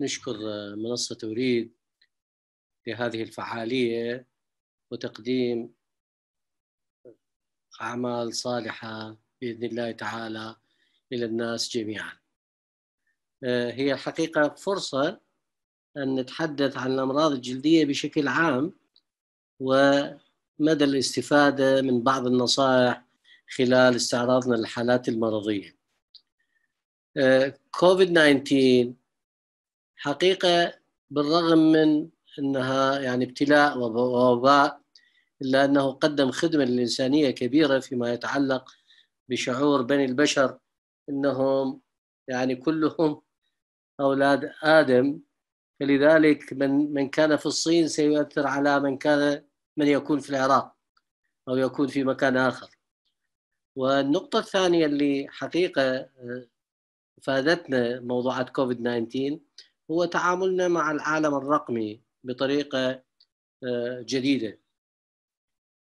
نشكر آه، منصة توريد لهذه الفعالية وتقديم أعمال صالحة بإذن الله تعالى إلى الناس جميعا آه، هي الحقيقة فرصة أن نتحدث عن الأمراض الجلدية بشكل عام ومدى الاستفادة من بعض النصائح خلال استعراضنا للحالات المرضية آه، كوفيد 19 حقيقه بالرغم من انها يعني ابتلاء ووباء الا انه قدم خدمه للانسانيه كبيره فيما يتعلق بشعور بني البشر انهم يعني كلهم اولاد ادم فلذلك من من كان في الصين سيؤثر على من كان من يكون في العراق او يكون في مكان اخر والنقطه الثانيه اللي حقيقه آه، فادتنا موضوعات كوفيد 19 هو تعاملنا مع العالم الرقمي بطريقه آه، جديده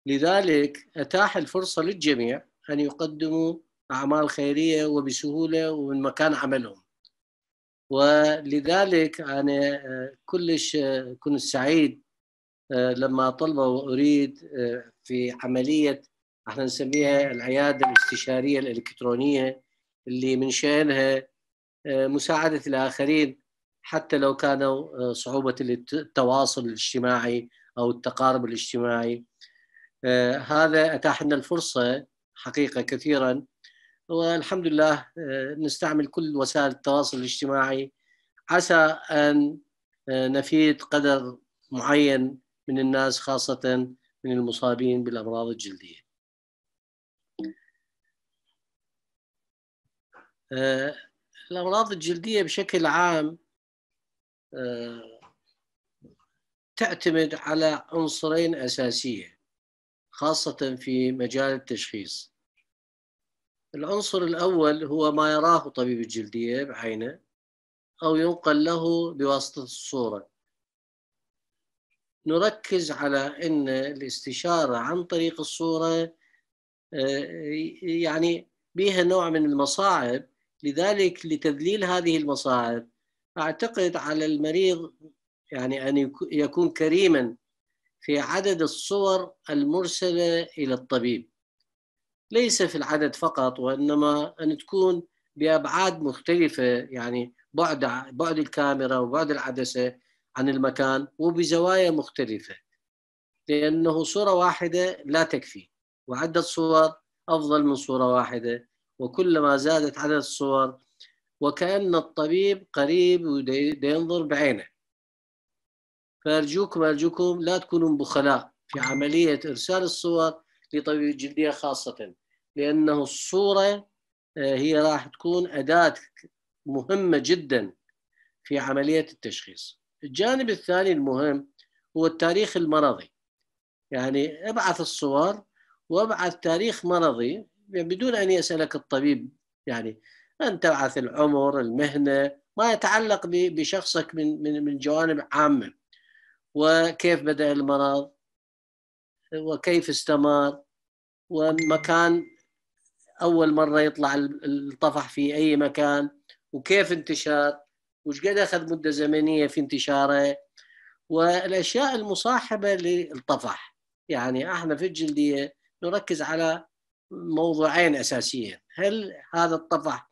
لذلك اتاح الفرصه للجميع ان يقدموا اعمال خيريه وبسهوله ومن مكان عملهم ولذلك انا آه، كلش آه، كنت سعيد لما طلبوا اريد في عمليه احنا نسميها العياده الاستشاريه الالكترونيه اللي من شانها مساعده الاخرين حتى لو كانوا آه، صعوبة التواصل الاجتماعي أو التقارب الاجتماعي آه، هذا أتاح لنا الفرصة حقيقة كثيرا والحمد لله آه، نستعمل كل وسائل التواصل الاجتماعي عسى أن نفيد قدر معين من الناس خاصة من المصابين بالأمراض الجلدية الأمراض الجلدية بشكل عام آه، تعتمد على عنصرين أساسية خاصة في مجال التشخيص العنصر الأول هو ما يراه طبيب الجلدية بعينه أو ينقل له بواسطة الصورة نركز على أن الاستشارة عن طريق الصورة آه، يعني بها نوع من المصاعب لذلك لتذليل هذه المصاعب أعتقد على المريض يعني أن يكون كريما في عدد الصور المرسلة إلى الطبيب ليس في العدد فقط وإنما أن تكون بأبعاد مختلفة يعني بعد بعد الكاميرا وبعد العدسة عن المكان وبزوايا مختلفة لأنه صورة واحدة لا تكفي وعدة صور أفضل من صورة واحدة وكلما زادت عدد الصور وكأن الطبيب قريب ينظر بعينه فأرجوكم أرجوكم لا تكونوا بخلاء في عملية إرسال الصور لطبيب الجلدية خاصة لأنه الصورة آه، هي راح تكون أداة مهمة جدا في عملية التشخيص الجانب الثاني المهم هو التاريخ المرضي يعني ابعث الصور وابعث تاريخ مرضي يعني بدون أن يسألك الطبيب يعني أن تبعث العمر المهنة ما يتعلق بشخصك من من من جوانب عامة وكيف بدأ المرض وكيف استمر ومكان أول مرة يطلع الطفح في أي مكان وكيف انتشر وش قد أخذ مدة زمنية في انتشاره والأشياء المصاحبة للطفح يعني احنا في الجلدية نركز على موضوعين أساسيين هل هذا الطفح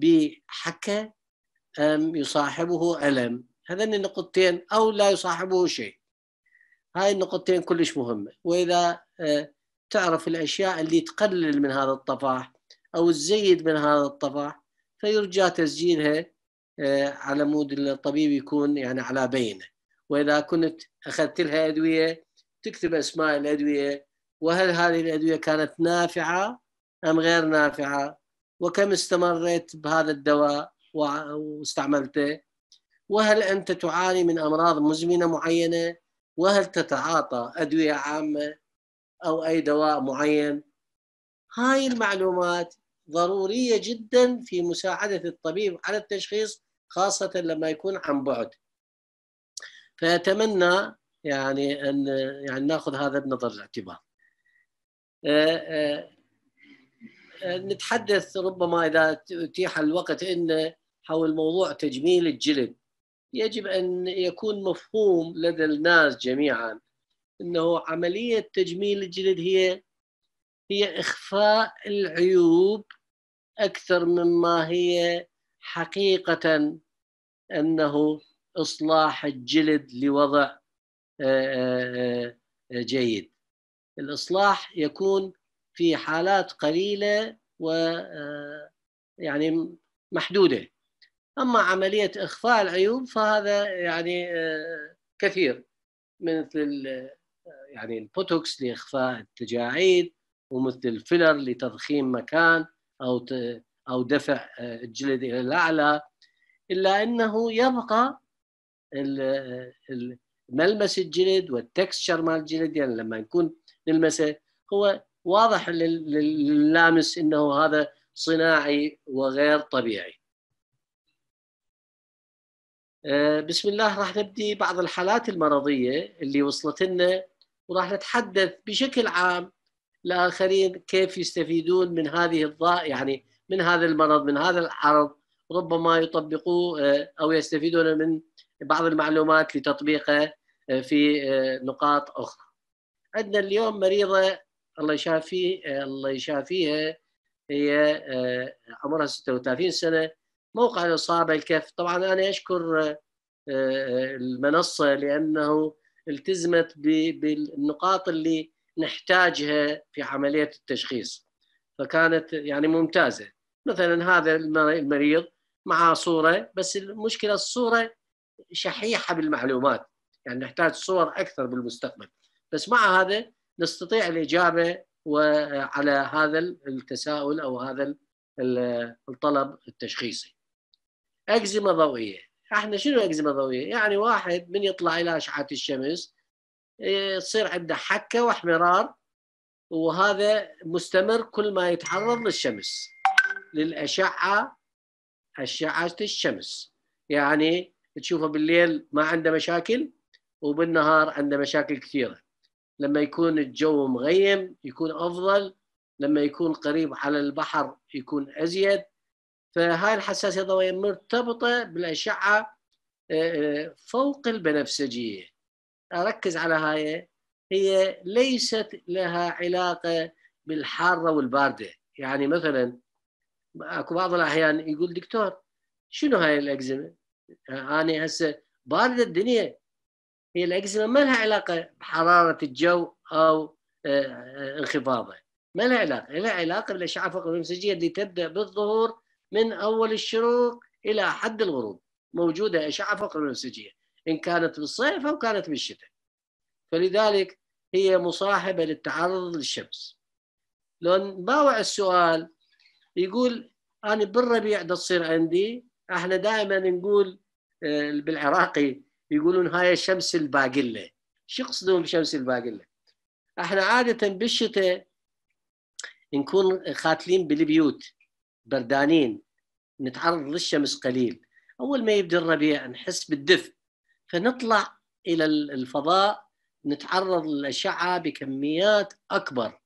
بحكة أم يصاحبه ألم هذين النقطتين أو لا يصاحبه شيء هاي النقطتين كلش مهمة وإذا أه، تعرف الأشياء اللي تقلل من هذا الطفاح أو تزيد من هذا الطفاح فيرجى تسجيلها أه، على مود الطبيب يكون يعني على بينه وإذا كنت أخذت لها أدوية تكتب أسماء الأدوية وهل هذه الأدوية كانت نافعة أم غير نافعة وكم استمرت بهذا الدواء واستعملته وهل أنت تعاني من أمراض مزمنة معينة وهل تتعاطى أدوية عامة أو أي دواء معين هاي المعلومات ضرورية جدا في مساعدة الطبيب على التشخيص خاصة لما يكون عن بعد فأتمنى يعني أن يعني ناخذ هذا بنظر الاعتبار أه، أه، آه، نتحدث ربما اذا اتيح الوقت ان حول موضوع تجميل الجلد يجب ان يكون مفهوم لدى الناس جميعا انه عمليه تجميل الجلد هي هي اخفاء العيوب اكثر مما هي حقيقه انه اصلاح الجلد لوضع آه، آه، جيد الاصلاح يكون في حالات قليله و آه، يعني محدوده اما عمليه اخفاء العيوب فهذا يعني آه، كثير مثل آه، يعني البوتوكس لاخفاء التجاعيد ومثل الفيلر لتضخيم مكان او او دفع الجلد الى الاعلى الا انه يبقى ملمس الجلد والتكستشر مال الجلد يعني لما نكون نلمسه هو واضح لللامس انه هذا صناعي وغير طبيعي. آه، بسم الله راح نبدي بعض الحالات المرضيه اللي وصلت لنا وراح نتحدث بشكل عام لاخرين كيف يستفيدون من هذه الضاء يعني من هذا المرض من هذا العرض ربما يطبقوه آه، او يستفيدون من بعض المعلومات لتطبيقه آه، في نقاط اخرى. عندنا اليوم مريضه الله يشافيه الله يشافيها هي آه، عمرها 36 سنه موقع الاصابه الكف طبعا انا اشكر آه، آه، المنصه لانه التزمت بالنقاط اللي نحتاجها في عمليه التشخيص فكانت يعني ممتازه مثلا هذا المريض مع صوره بس المشكله الصوره شحيحه بالمعلومات يعني نحتاج صور اكثر بالمستقبل بس مع هذا نستطيع الإجابة على هذا التساؤل أو هذا الطلب التشخيصي أكزيما ضوئية احنا شنو أكزيما ضوئية؟ يعني واحد من يطلع إلى أشعة الشمس إيه، تصير عنده حكة واحمرار وهذا مستمر كل ما يتعرض للشمس للأشعة أشعة الشمس يعني تشوفه بالليل ما عنده مشاكل وبالنهار عنده مشاكل كثيرة لما يكون الجو مغيم يكون افضل لما يكون قريب على البحر يكون ازيد فهاي الحساسيه الضوئيه مرتبطه بالاشعه آه، آه، فوق البنفسجيه اركز على هاي هي ليست لها علاقه بالحاره والبارده يعني مثلا اكو بعض الاحيان يقول دكتور شنو هاي الاكزيما؟ آه، انا هسه بارده الدنيا هي الأكزيما ما لها علاقة بحرارة الجو أو آه، آه، انخفاضه ما لها علاقة لها علاقة بالأشعة فوق البنفسجية اللي تبدأ بالظهور من أول الشروق إلى حد الغروب موجودة أشعة فوق البنفسجية إن كانت بالصيف أو كانت بالشتاء فلذلك هي مصاحبة للتعرض للشمس لو نباوع السؤال يقول أنا بالربيع تصير عندي احنا دائما نقول آه، بالعراقي يقولون هاي الشمس الباقله شو يقصدون بشمس الباقله؟ احنا عاده بالشتاء نكون خاتلين بالبيوت بردانين نتعرض للشمس قليل اول ما يبدا الربيع نحس بالدفء فنطلع الى الفضاء نتعرض للاشعه بكميات اكبر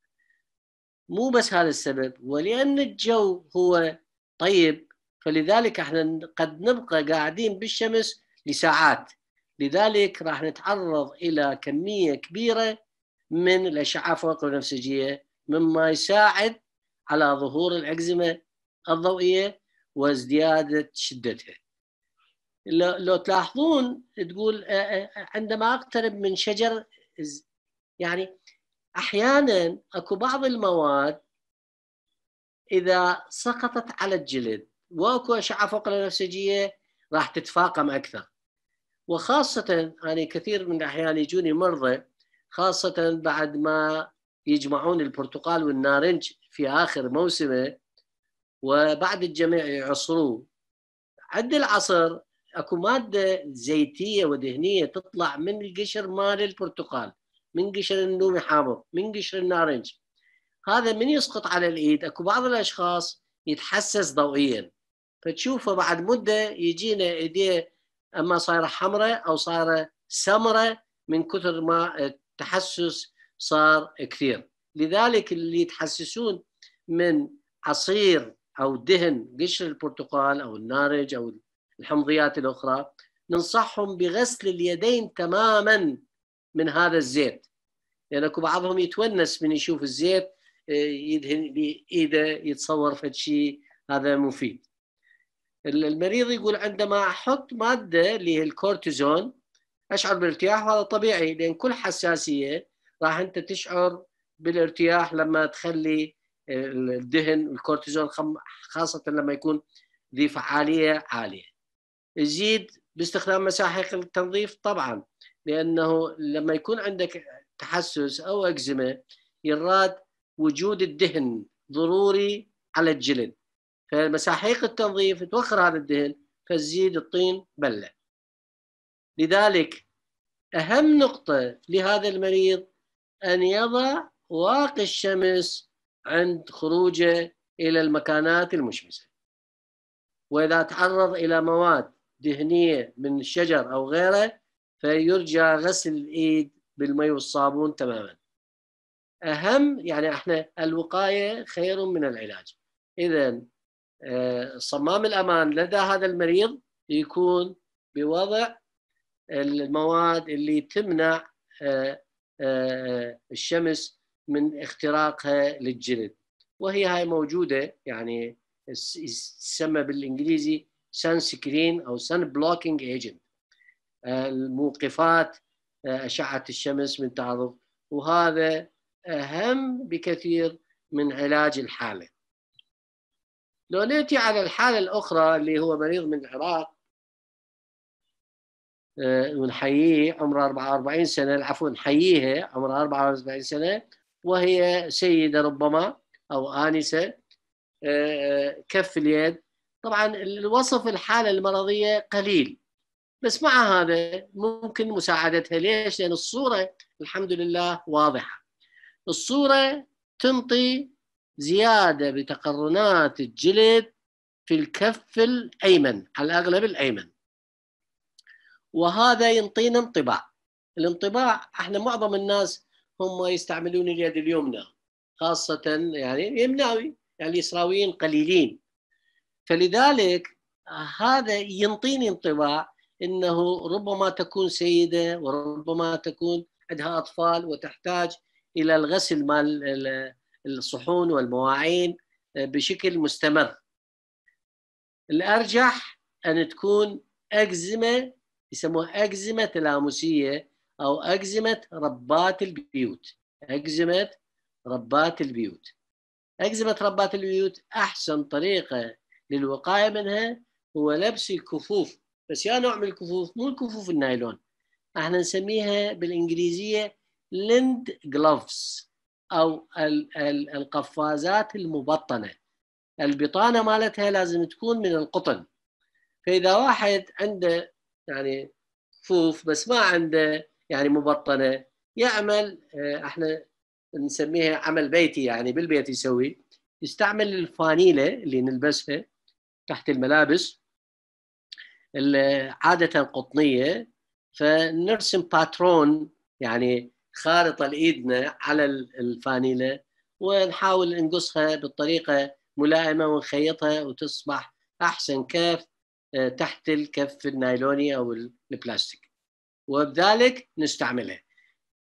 مو بس هذا السبب ولان الجو هو طيب فلذلك احنا قد نبقى قاعدين بالشمس لساعات لذلك راح نتعرض الى كميه كبيره من الاشعه فوق البنفسجيه مما يساعد على ظهور الاكزيما الضوئيه وازدياده شدتها. لو تلاحظون تقول آه، آه، آه، عندما اقترب من شجر يعني احيانا اكو بعض المواد اذا سقطت على الجلد واكو اشعه فوق البنفسجيه راح تتفاقم اكثر وخاصة يعني كثير من الأحيان يجوني مرضى خاصة بعد ما يجمعون البرتقال والنارنج في آخر موسمه وبعد الجميع يعصروه عند العصر اكو ماده زيتيه ودهنيه تطلع من القشر مال البرتقال من قشر النوم حامض من قشر النارنج هذا من يسقط على الايد اكو بعض الاشخاص يتحسس ضوئيا فتشوفه بعد مده يجينا ايديه اما صايره حمراء او صايره سمراء من كثر ما التحسس صار كثير لذلك اللي يتحسسون من عصير او دهن قشر البرتقال او النارج او الحمضيات الاخرى ننصحهم بغسل اليدين تماما من هذا الزيت لان اكو بعضهم يتونس من يشوف الزيت آه، يدهن بايده يتصور فد شيء هذا مفيد المريض يقول عندما احط ماده اللي هي الكورتيزون اشعر بارتياح وهذا طبيعي لان كل حساسيه راح انت تشعر بالارتياح لما تخلي الدهن الكورتيزون خاصه لما يكون ذي فعاليه عاليه. يزيد باستخدام مساحيق التنظيف طبعا لانه لما يكون عندك تحسس او اكزيما يراد وجود الدهن ضروري على الجلد فمساحيق التنظيف توخر هذا الدهن فتزيد الطين بله لذلك أهم نقطة لهذا المريض أن يضع واقي الشمس عند خروجه إلى المكانات المشمسة وإذا تعرض إلى مواد دهنية من الشجر أو غيره فيرجى غسل الإيد بالماء والصابون تماما أهم يعني احنا الوقاية خير من العلاج إذا صمام الامان لدى هذا المريض يكون بوضع المواد اللي تمنع آه، آه، الشمس من اختراقها للجلد وهي هاي موجوده يعني تسمى بالانجليزي سان سكرين او سان بلوكينج ايجنت الموقفات آه، اشعه الشمس من تعرض وهذا اهم بكثير من علاج الحاله لو نأتي على الحالة الأخرى اللي هو مريض من العراق ونحييه آه، عمره 44 سنة عفوا نحييها عمرها 44 سنة وهي سيدة ربما أو آنسة آه، كف اليد طبعا الوصف الحالة المرضية قليل بس مع هذا ممكن مساعدتها ليش؟ لأن الصورة الحمد لله واضحة الصورة تنطي زياده بتقرنات الجلد في الكف الايمن على الاغلب الايمن وهذا ينطينا انطباع الانطباع احنا معظم الناس هم يستعملون اليد اليمنى خاصه يعني يمناوي يعني اليسراويين قليلين فلذلك هذا ينطيني انطباع انه ربما تكون سيده وربما تكون عندها اطفال وتحتاج الى الغسل مال الصحون والمواعين آه، بشكل مستمر الارجح ان تكون أجزمة يسموها أجزمة تلامسيه او أجزمة ربات البيوت أجزمة ربات البيوت أجزمة ربات البيوت احسن طريقه للوقايه منها هو لبس الكفوف بس يا نوع من الكفوف مو الكفوف النايلون احنا نسميها بالانجليزيه لند جلوفز او القفازات المبطنه البطانه مالتها لازم تكون من القطن فاذا واحد عنده يعني فوف بس ما عنده يعني مبطنه يعمل آه، احنا نسميها عمل بيتي يعني بالبيت يسوي يستعمل الفانيله اللي نلبسها تحت الملابس عاده قطنيه فنرسم باترون يعني خارطه لايدنا على الفانيله ونحاول نقصها بالطريقه ملائمه ونخيطها وتصبح احسن كف آه، تحت الكف النايلوني او البلاستيك وبذلك نستعملها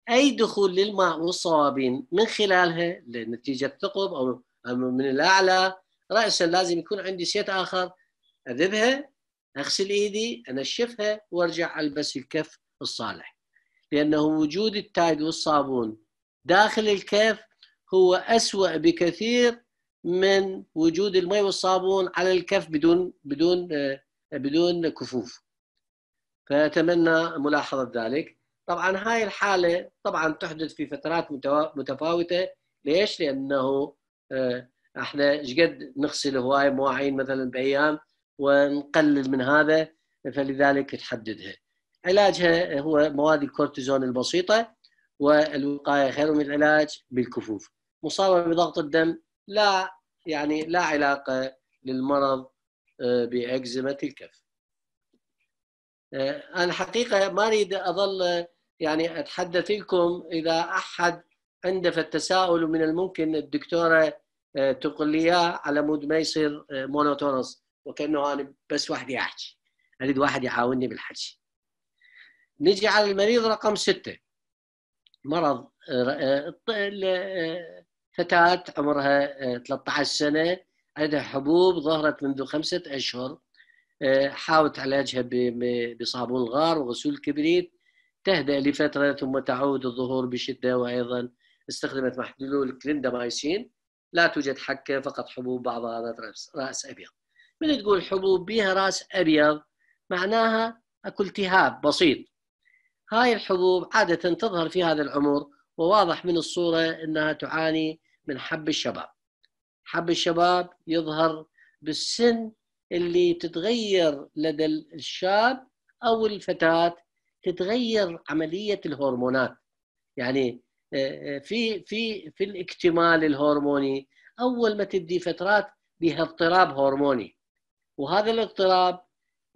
اي دخول للماء والصوابين من خلالها لنتيجه ثقب او من الاعلى راسا لازم يكون عندي سيت اخر اذبها اغسل ايدي انشفها وارجع البس الكف الصالح لأنه وجود التايد والصابون داخل الكف هو أسوأ بكثير من وجود الماء والصابون على الكف بدون بدون آه، بدون كفوف فأتمنى ملاحظة ذلك طبعا هاي الحالة طبعا تحدث في فترات متفاوتة ليش؟ لأنه آه، احنا قد نغسل هواي مواعين مثلا بأيام ونقلل من هذا فلذلك تحددها علاجها هو مواد الكورتيزون البسيطه والوقايه خير من العلاج بالكفوف مصابه بضغط الدم لا يعني لا علاقه للمرض آه، بأكزيما الكف آه، انا حقيقه ما اريد اظل يعني اتحدث لكم اذا احد عنده فالتساؤل من الممكن الدكتوره آه، تقول لي على مود ما يصير مونوتونس وكانه انا بس وحدي احكي اريد واحد يعاونني بالحكي نجي على المريض رقم ستة مرض فتاة عمرها 13 سنة عندها حبوب ظهرت منذ خمسة أشهر حاولت علاجها بصابون الغار وغسول الكبريت تهدأ لفترة ثم تعود الظهور بشدة وأيضا استخدمت محلول كليندامايسين لا توجد حكة فقط حبوب بعضها ذات رأس أبيض من تقول حبوب بها رأس أبيض معناها اكو التهاب بسيط هاي الحبوب عادة تظهر في هذا العمر وواضح من الصورة أنها تعاني من حب الشباب حب الشباب يظهر بالسن اللي تتغير لدى الشاب أو الفتاة تتغير عملية الهرمونات يعني آه، آه، في في في الاكتمال الهرموني اول ما تبدي فترات بها اضطراب هرموني وهذا الاضطراب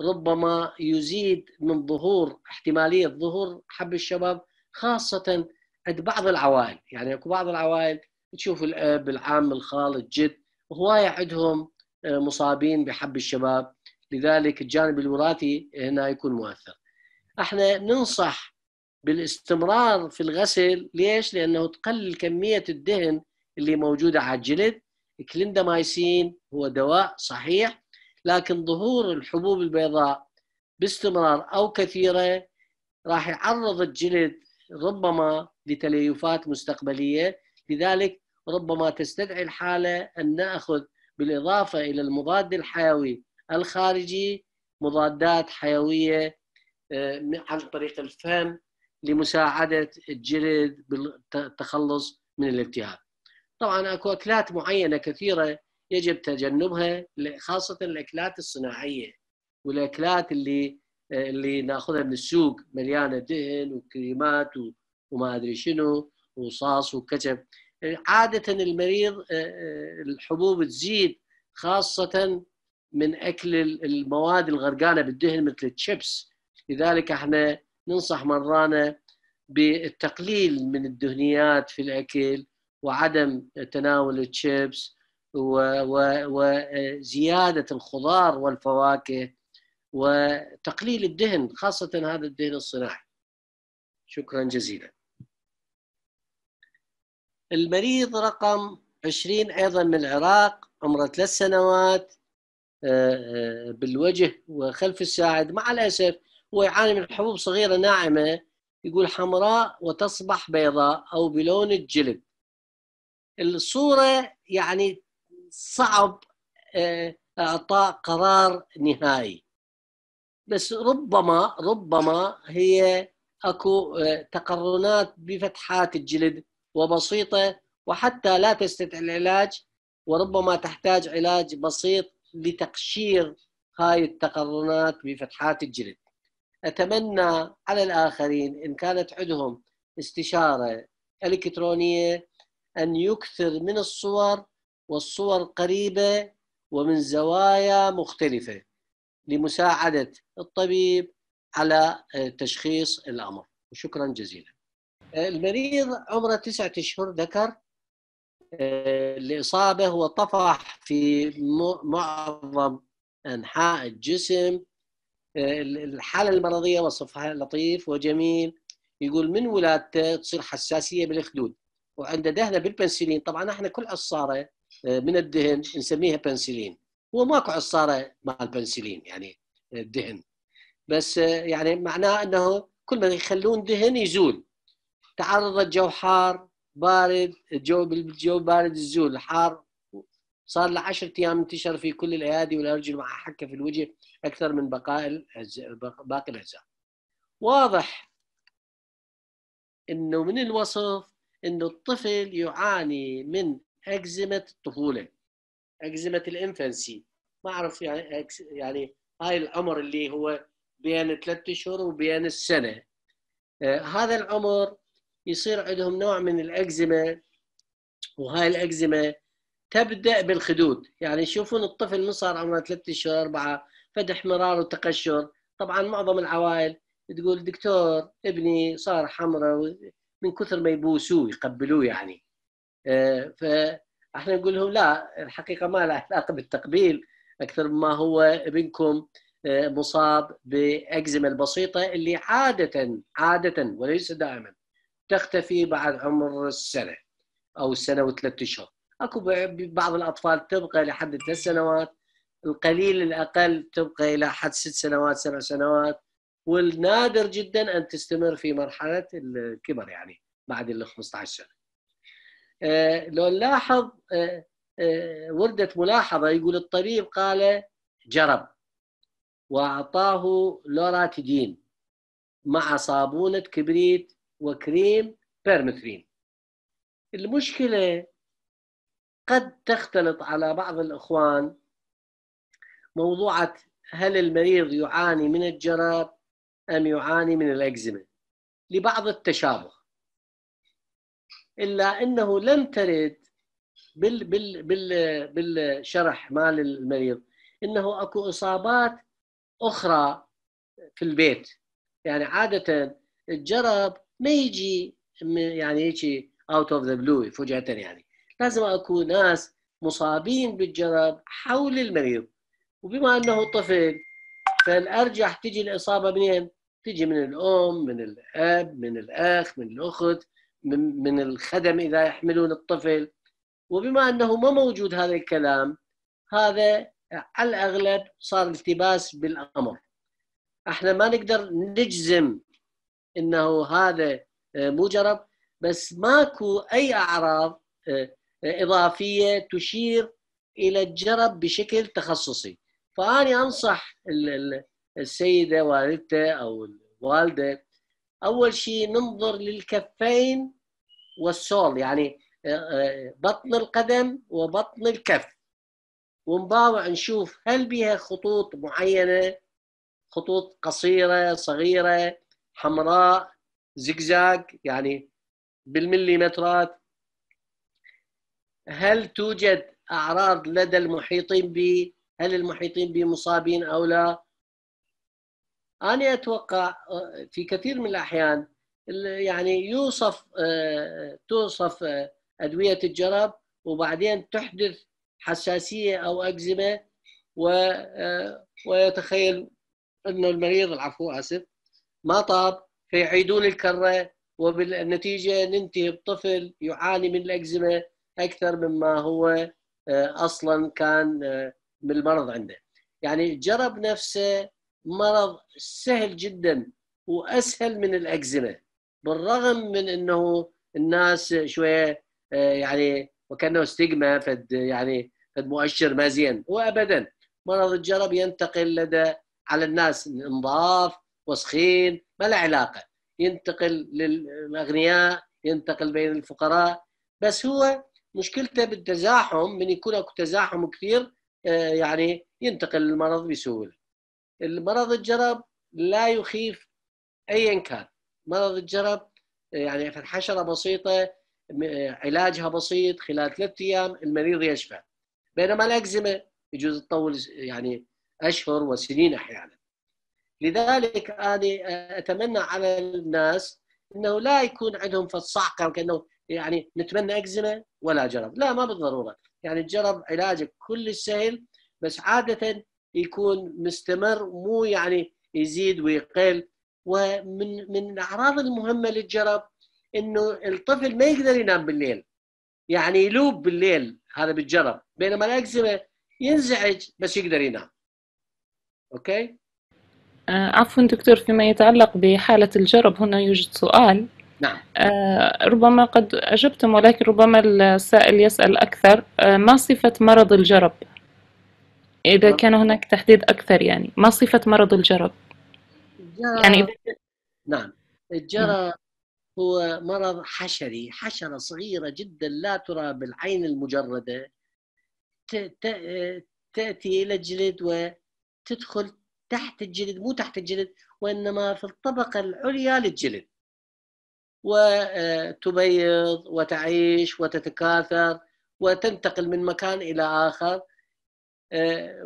ربما يزيد من ظهور احتماليه ظهور حب الشباب خاصه عند بعض العوائل يعني اكو بعض العوائل تشوف الاب العم الخال الجد هوايه عندهم آه، مصابين بحب الشباب لذلك الجانب الوراثي هنا يكون مؤثر احنا ننصح بالاستمرار في الغسل ليش لانه تقلل كميه الدهن اللي موجوده على الجلد كليندامايسين هو دواء صحيح لكن ظهور الحبوب البيضاء باستمرار او كثيره راح يعرض الجلد ربما لتليفات مستقبليه لذلك ربما تستدعي الحاله ان ناخذ بالاضافه الى المضاد الحيوي الخارجي مضادات حيويه آه، عن طريق الفم لمساعده الجلد بالتخلص من الالتهاب. طبعا اكو اكلات معينه كثيره يجب تجنبها خاصه الاكلات الصناعيه والاكلات اللي آه، اللي ناخذها من السوق مليانه دهن وكريمات وما ادري شنو وصاص وكتب يعني عاده المريض آه، آه، الحبوب تزيد خاصه من اكل المواد الغرقانه بالدهن مثل الشيبس لذلك احنا ننصح مرانا بالتقليل من الدهنيات في الاكل وعدم تناول الشيبس وزياده الخضار والفواكه وتقليل الدهن خاصه هذا الدهن الصناعي. شكرا جزيلا. المريض رقم 20 ايضا من العراق عمره ثلاث سنوات آه، آه، بالوجه وخلف الساعد مع الاسف هو يعاني من حبوب صغيره ناعمه يقول حمراء وتصبح بيضاء او بلون الجلد الصوره يعني صعب آه، اعطاء قرار نهائي بس ربما ربما هي اكو آه، تقرنات بفتحات الجلد وبسيطه وحتى لا تستطيع العلاج وربما تحتاج علاج بسيط لتقشير هاي التقرنات بفتحات الجلد اتمنى على الاخرين ان كانت عندهم استشاره الكترونيه ان يكثر من الصور والصور قريبة ومن زوايا مختلفة لمساعدة الطبيب على آه، تشخيص الأمر وشكرا جزيلا آه، المريض عمره تسعة أشهر ذكر آه، الإصابة هو طفح في معظم أنحاء الجسم الحالة المرضية وصفها لطيف وجميل يقول من ولادته تصير حساسية بالخدود وعنده دهنة بالبنسلين طبعا احنا كل عصارة آه، من الدهن نسميها بنسلين هو ماكو عصاره مع البنسلين يعني الدهن آه، بس آه، يعني معناه انه كل ما يخلون دهن يزول تعرض الجو حار بارد الجو بالجو بارد يزول حار صار له 10 ايام انتشر في كل الايادي والارجل مع حكه في الوجه اكثر من بقاء باقي الاجزاء. واضح انه من الوصف انه الطفل يعاني من أجزمة الطفولة أجزمة الإنفانسي ما أعرف يعني أكس يعني هاي العمر اللي هو بين ثلاثة أشهر وبين السنة آه هذا العمر يصير عندهم نوع من الأجزمة وهاي الأجزمة تبدأ بالخدود يعني يشوفون الطفل من صار عمره ثلاثة أشهر أربعة فتح مرار وتقشر طبعا معظم العوائل تقول دكتور ابني صار حمرة من كثر ما يبوسوه يقبلوه يعني آه، فاحنا نقول لهم لا الحقيقه ما لها علاقه بالتقبيل اكثر مما هو ابنكم آه، مصاب باكزيما البسيطه اللي عاده عاده وليس دائما تختفي بعد عمر السنه او السنه وثلاث اشهر اكو بعض الاطفال تبقى لحد ثلاث سنوات القليل الاقل تبقى الى حد ست سنوات سبع سنوات والنادر جدا ان تستمر في مرحله الكبر يعني بعد ال 15 سنه آه، لو نلاحظ آه، آه، وردت ملاحظه يقول الطبيب قال جرب واعطاه لوراتيدين مع صابونه كبريت وكريم بيرمترين المشكله قد تختلط على بعض الاخوان موضوعه هل المريض يعاني من الجراب ام يعاني من الاكزيما لبعض التشابه الا انه لم ترد بال بال بال بالشرح مال المريض انه اكو اصابات اخرى في البيت يعني عاده الجرب ما يجي يعني يجي اوت اوف ذا بلو فجاه يعني لازم اكو ناس مصابين بالجرب حول المريض وبما انه طفل فالارجح تجي الاصابه منين؟ تجي من الام من الاب من الاخ من الاخت من, من الخدم إذا يحملون الطفل وبما أنه ما موجود هذا الكلام هذا على الأغلب صار التباس بالأمر احنا ما نقدر نجزم انه هذا آه، مجرب بس ماكو اي اعراض آه، اضافيه تشير الى الجرب بشكل تخصصي فاني انصح السيده والدته او الوالده اول شيء ننظر للكفين والسول يعني آه، آه، بطن القدم وبطن الكف ونباوع نشوف هل بها خطوط معينه خطوط قصيره صغيره حمراء زجزاج يعني بالمليمترات هل توجد اعراض لدى المحيطين به هل المحيطين به مصابين او لا انا اتوقع آه، في كثير من الاحيان يعني يوصف آه، توصف آه، ادويه الجرب وبعدين تحدث حساسيه او اكزيما ويتخيل انه المريض العفو اسف ما طاب فيعيدون الكره وبالنتيجه ننتهي بطفل يعاني من الاكزيما اكثر مما هو اصلا كان بالمرض عنده يعني الجرب نفسه مرض سهل جدا واسهل من الاكزيما بالرغم من انه الناس شويه آه، يعني وكانه ستيغما فد يعني فد مؤشر ما زين وابدا مرض الجرب ينتقل لدى على الناس انضاف وسخين ما له علاقه ينتقل للاغنياء ينتقل بين الفقراء بس هو مشكلته بالتزاحم من يكون اكو تزاحم كثير آه، يعني ينتقل المرض بسهوله المرض الجرب لا يخيف ايا كان مرض الجرب يعني في الحشره بسيطه علاجها بسيط خلال ثلاث ايام المريض يشفى بينما الاكزيما يجوز تطول يعني اشهر وسنين احيانا لذلك انا اتمنى على الناس انه لا يكون عندهم الصعقة وكانه يعني نتمنى اكزيما ولا جرب لا ما بالضروره يعني الجرب علاجه كل سهل بس عاده يكون مستمر مو يعني يزيد ويقل ومن من الاعراض المهمه للجرب انه الطفل ما يقدر ينام بالليل يعني يلوب بالليل هذا بالجرب بينما الاكزيما ينزعج بس يقدر ينام اوكي أه، عفوا دكتور فيما يتعلق بحالة الجرب هنا يوجد سؤال نعم أه، ربما قد أجبتم ولكن ربما السائل يسأل أكثر أه، ما صفة مرض الجرب إذا كان هناك تحديد أكثر يعني ما صفة مرض الجرب؟ الجرب يعني نعم الجرب نعم. هو مرض حشري حشرة صغيرة جدا لا ترى بالعين المجردة تأتي إلى الجلد وتدخل تحت الجلد مو تحت الجلد وإنما في الطبقة العليا للجلد وتبيض وتعيش وتتكاثر وتنتقل من مكان إلى آخر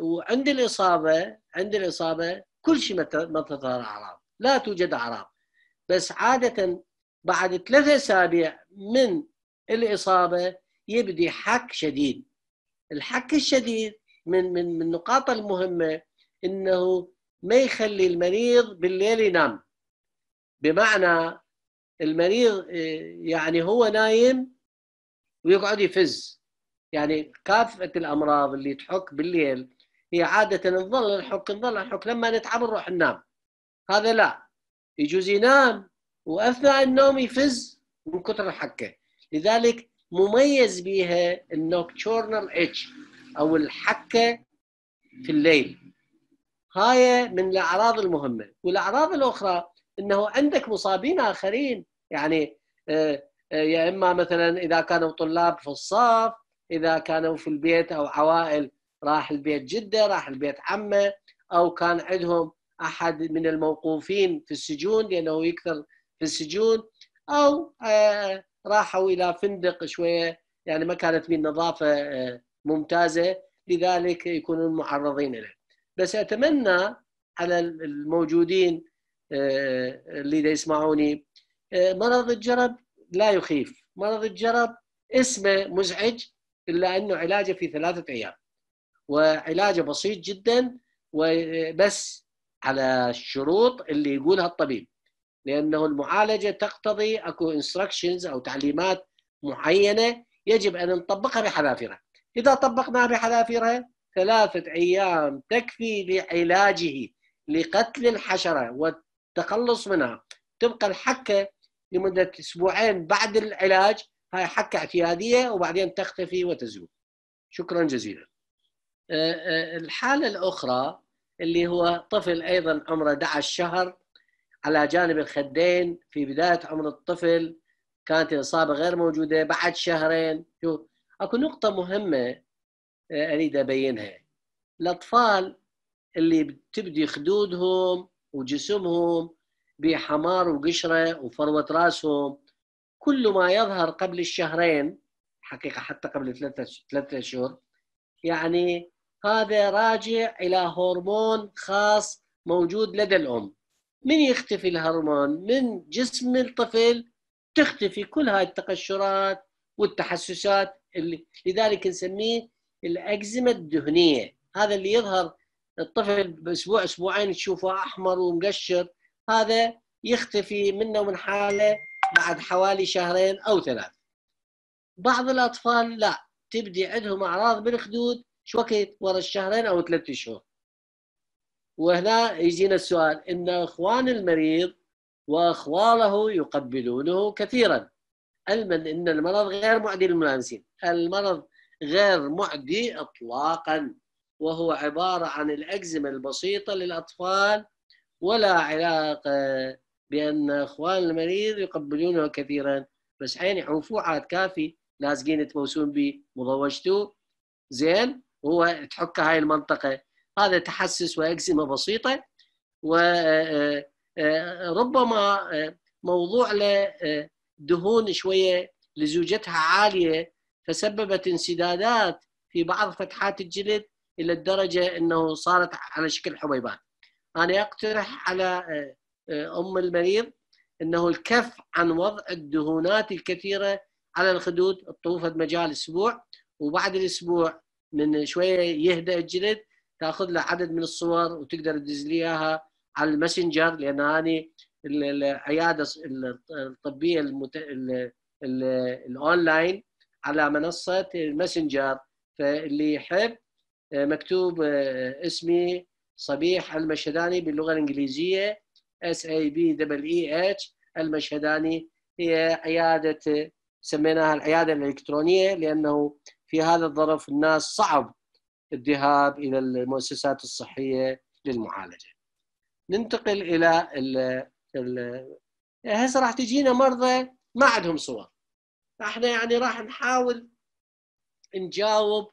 وعند الاصابه عند الاصابه كل شيء ما تظهر اعراض لا توجد اعراض بس عاده بعد ثلاثة اسابيع من الاصابه يبدي حك شديد الحك الشديد من من من النقاط المهمه انه ما يخلي المريض بالليل ينام بمعنى المريض آه، يعني هو نايم ويقعد يفز يعني كافه الامراض اللي تحك بالليل هي عاده نظل نحك نظل نحك لما نتعب نروح ننام هذا لا يجوز ينام واثناء النوم يفز من كثر الحكه لذلك مميز بها النوكتورنال اتش او الحكه في الليل هاي من الاعراض المهمه والاعراض الاخرى انه عندك مصابين اخرين يعني آه، آه، يا اما مثلا اذا كانوا طلاب في الصف اذا كانوا في البيت او عوائل راح البيت جده راح البيت عمه او كان عندهم احد من الموقوفين في السجون لانه يكثر في السجون او آه، راحوا الى فندق شويه يعني ما كانت فيه نظافه آه، ممتازه لذلك يكونون معرضين له بس اتمنى على الموجودين آه، اللي يسمعوني مرض الجرب لا يخيف مرض الجرب اسمه مزعج الا انه علاجه في ثلاثه ايام وعلاجه بسيط جدا وبس على الشروط اللي يقولها الطبيب لانه المعالجه تقتضي اكو انستراكشنز او تعليمات معينه يجب ان نطبقها بحذافيرها اذا طبقناها بحذافيرها ثلاثه ايام تكفي لعلاجه لقتل الحشره والتخلص منها تبقى الحكه لمده اسبوعين بعد العلاج هاي حكة اعتيادية وبعدين تختفي وتزول شكرا جزيلا آه، آه، الحالة الأخرى اللي هو طفل أيضا عمره 11 شهر على جانب الخدين في بداية عمر الطفل كانت الإصابة غير موجودة بعد شهرين شوف اكو نقطة مهمة آه، أريد أبينها الأطفال اللي تبدي خدودهم وجسمهم بحمار وقشرة وفروة راسهم كل ما يظهر قبل الشهرين حقيقة حتى قبل ثلاثة أشهر يعني هذا راجع إلى هرمون خاص موجود لدى الأم من يختفي الهرمون من جسم الطفل تختفي كل هاي التقشرات والتحسسات اللي لذلك نسميه الأكزيما الدهنية هذا اللي يظهر الطفل بأسبوع أسبوعين تشوفه أحمر ومقشر هذا يختفي منه ومن حاله بعد حوالي شهرين او ثلاث بعض الاطفال لا تبدي عندهم اعراض بالخدود شو وقت ورا الشهرين او ثلاث شهور وهنا يجينا السؤال ان اخوان المريض واخواله يقبلونه كثيرا علما ان المرض غير معدي للملامسين المرض غير معدي اطلاقا وهو عباره عن الاكزيما البسيطه للاطفال ولا علاقه بان اخوان المريض يقبلونه كثيرا بس حين يحوفوه عاد كافي لازقين تبوسون به مضوجتوه زين هو تحك هاي المنطقه هذا تحسس واكزيما بسيطه وربما آه، آه، آه، موضوع لدهون شويه لزوجتها عاليه فسببت انسدادات في بعض فتحات الجلد الى الدرجه انه صارت على شكل حبيبات. انا اقترح على آه، ام المريض انه الكف عن وضع الدهونات الكثيره على الخدود الطوفه بمجال اسبوع وبعد الاسبوع من شويه يهدأ الجلد تاخذ له عدد من الصور وتقدر تدز لي اياها على الماسنجر لان اني العياده الطبيه المت... الاونلاين على منصه الماسنجر فاللي يحب آه، مكتوب آه، اسمي صبيح المشهداني باللغه الانجليزيه اس اي بي دبل اي اتش المشهداني هي عياده سميناها العياده الالكترونيه لانه في هذا الظرف الناس صعب الذهاب الى المؤسسات الصحيه للمعالجه. ننتقل الى ال ال هسه راح تجينا مرضى ما عندهم صور. احنا يعني راح نحاول نجاوب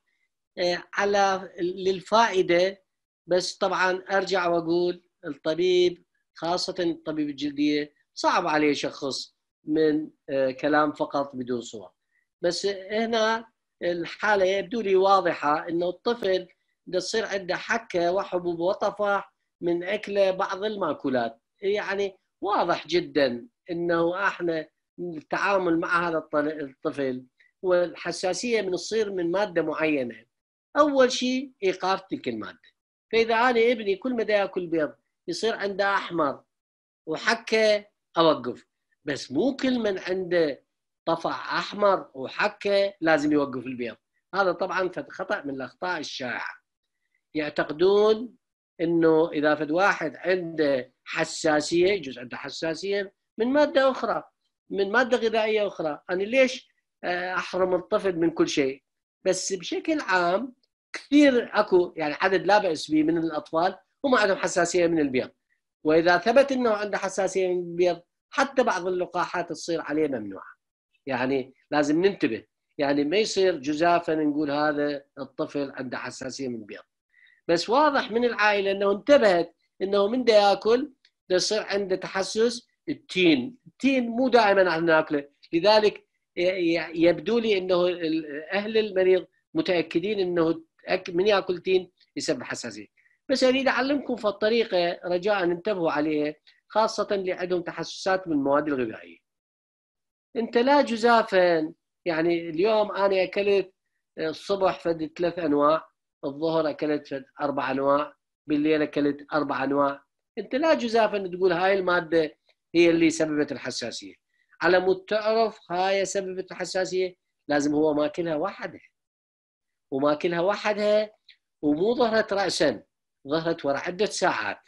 آه، على للفائده بس طبعا ارجع واقول الطبيب خاصه الطبيب الجلديه صعب عليه يشخص من آه، كلام فقط بدون صور بس هنا الحاله يبدو لي واضحه انه الطفل بده تصير عنده حكه وحبوب وطفح من اكله بعض الماكولات يعني واضح جدا انه احنا التعامل مع هذا الطفل والحساسيه من تصير من ماده معينه اول شيء ايقاف تلك الماده فاذا انا ابني كل ما ياكل بيض يصير عنده احمر وحكه اوقف بس مو كل من عنده طفع احمر وحكه لازم يوقف البيض هذا طبعا خطا من الاخطاء الشائعه يعتقدون انه اذا فد واحد عنده حساسيه يجوز عنده حساسيه من ماده اخرى من ماده غذائيه اخرى انا ليش آه، احرم الطفل من كل شيء بس بشكل عام كثير اكو يعني عدد لا باس به من الاطفال ما عندهم حساسيه من البيض واذا ثبت انه عنده حساسيه من البيض حتى بعض اللقاحات تصير عليه ممنوعه يعني لازم ننتبه يعني ما يصير جزافه نقول هذا الطفل عنده حساسيه من البيض بس واضح من العائله انه انتبهت انه من دا ياكل دا يصير عنده تحسس التين التين مو دائما ناكله لذلك يبدو لي انه اهل المريض متاكدين انه من ياكل تين يسبب حساسيه بس اريد يعني اعلمكم في الطريقه رجاء انتبهوا عليها خاصه اللي عندهم تحسسات من المواد الغذائيه. انت لا جزافا يعني اليوم انا اكلت آه، الصبح فد ثلاث انواع، الظهر اكلت فد اربع انواع، بالليل اكلت اربع انواع، انت لا جزافا تقول هاي الماده هي اللي سببت الحساسيه. على مود تعرف هاي سببت الحساسيه لازم هو ماكلها وحدها. وماكلها وحدها ومو ظهرت راسا ظهرت ورا عدة ساعات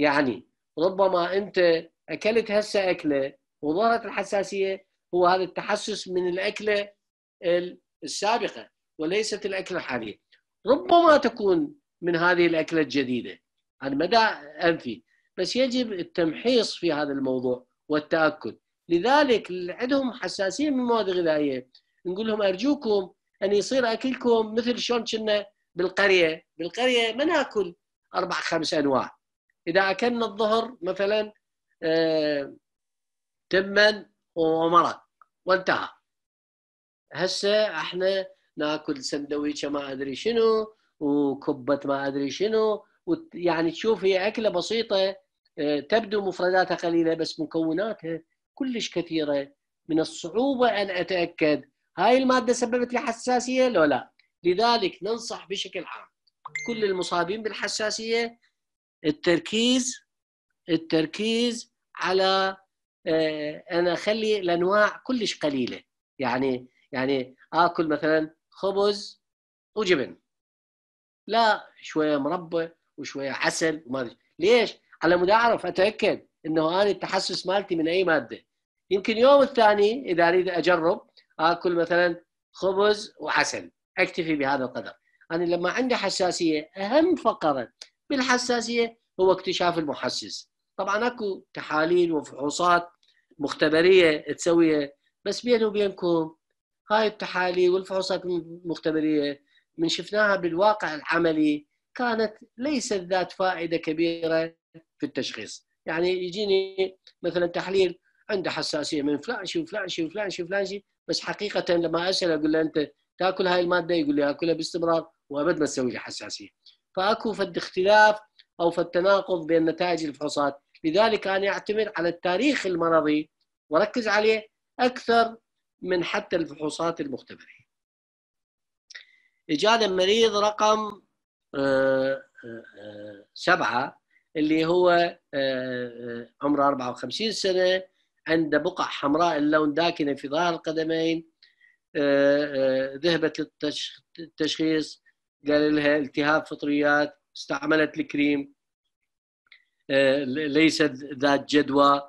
يعني ربما أنت أكلت هسه أكلة وظهرت الحساسية هو هذا التحسس من الأكلة السابقة وليست الأكلة الحالية ربما تكون من هذه الأكلة الجديدة على مدى أنفي بس يجب التمحيص في هذا الموضوع والتأكد لذلك عندهم حساسية من المواد الغذائية نقول لهم أرجوكم أن يصير أكلكم مثل شلون كنا بالقرية بالقرية ما ناكل اربع خمس انواع اذا اكلنا الظهر مثلا تما آه، ومرق وانتهى هسه احنا ناكل سندويشه ما ادري شنو وكبه ما ادري شنو يعني تشوف هي اكله بسيطه آه، تبدو مفرداتها قليله بس مكوناتها كلش كثيره من الصعوبه ان اتاكد هاي الماده سببت لي حساسيه لو لا لذلك ننصح بشكل عام كل المصابين بالحساسيه التركيز التركيز على آه، انا اخلي الانواع كلش قليله يعني يعني اكل مثلا خبز وجبن لا شويه مربى وشويه عسل وما ادري ليش؟ على مدى اعرف اتاكد انه انا التحسس مالتي من اي ماده يمكن يوم الثاني اذا اريد اجرب اكل مثلا خبز وعسل اكتفي بهذا القدر انا لما عندي حساسيه اهم فقره بالحساسيه هو اكتشاف المحسس طبعا اكو تحاليل وفحوصات مختبريه تسويها بس بيني وبينكم هاي التحاليل والفحوصات المختبريه من شفناها بالواقع العملي كانت ليست ذات فائده كبيره في التشخيص يعني يجيني مثلا تحليل عنده حساسيه من فلان شيء وفلان شيء وفلان شيء وفلان شيء بس حقيقه لما اساله اقول له انت تاكل هاي الماده يقول لي اكلها باستمرار وابد ما تسوي لي حساسيه فاكو فد اختلاف او فد تناقض بين نتائج الفحوصات لذلك انا اعتمد على التاريخ المرضي وركز عليه اكثر من حتى الفحوصات المختبريه اجانا المريض رقم آه، آه، آه، سبعه اللي هو عمره 54 سنه عنده بقع حمراء اللون داكنه في ظهر القدمين ذهبت للتشخيص قال لها التهاب فطريات استعملت الكريم آه، ليست ذات جدوى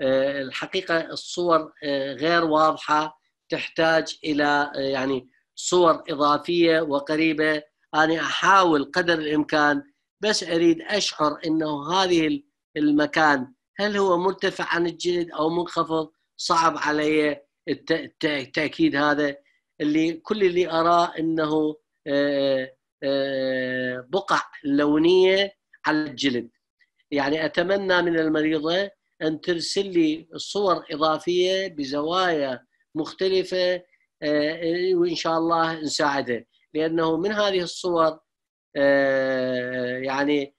آه، الحقيقه الصور آه، غير واضحه تحتاج الى يعني صور اضافيه وقريبه انا احاول قدر الامكان بس اريد اشعر انه هذه المكان هل هو مرتفع عن الجلد او منخفض صعب علي التاكيد هذا اللي كل اللي اراه انه آه، بقع لونيه على الجلد يعني اتمنى من المريضه ان ترسل لي صور اضافيه بزوايا مختلفه آه، وان شاء الله نساعدها لانه من هذه الصور آه، يعني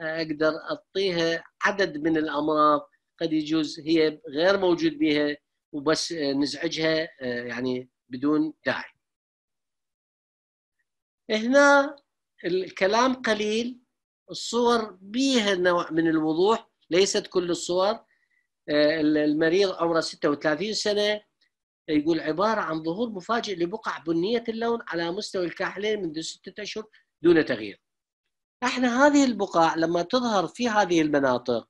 اقدر اعطيها عدد من الامراض قد يجوز هي غير موجود بها وبس نزعجها يعني بدون داعي هنا الكلام قليل الصور بيها نوع من الوضوح ليست كل الصور آه، المريض عمره 36 سنة يقول عبارة عن ظهور مفاجئ لبقع بنية اللون على مستوى الكاحلين منذ ستة أشهر دون تغيير احنا هذه البقع لما تظهر في هذه المناطق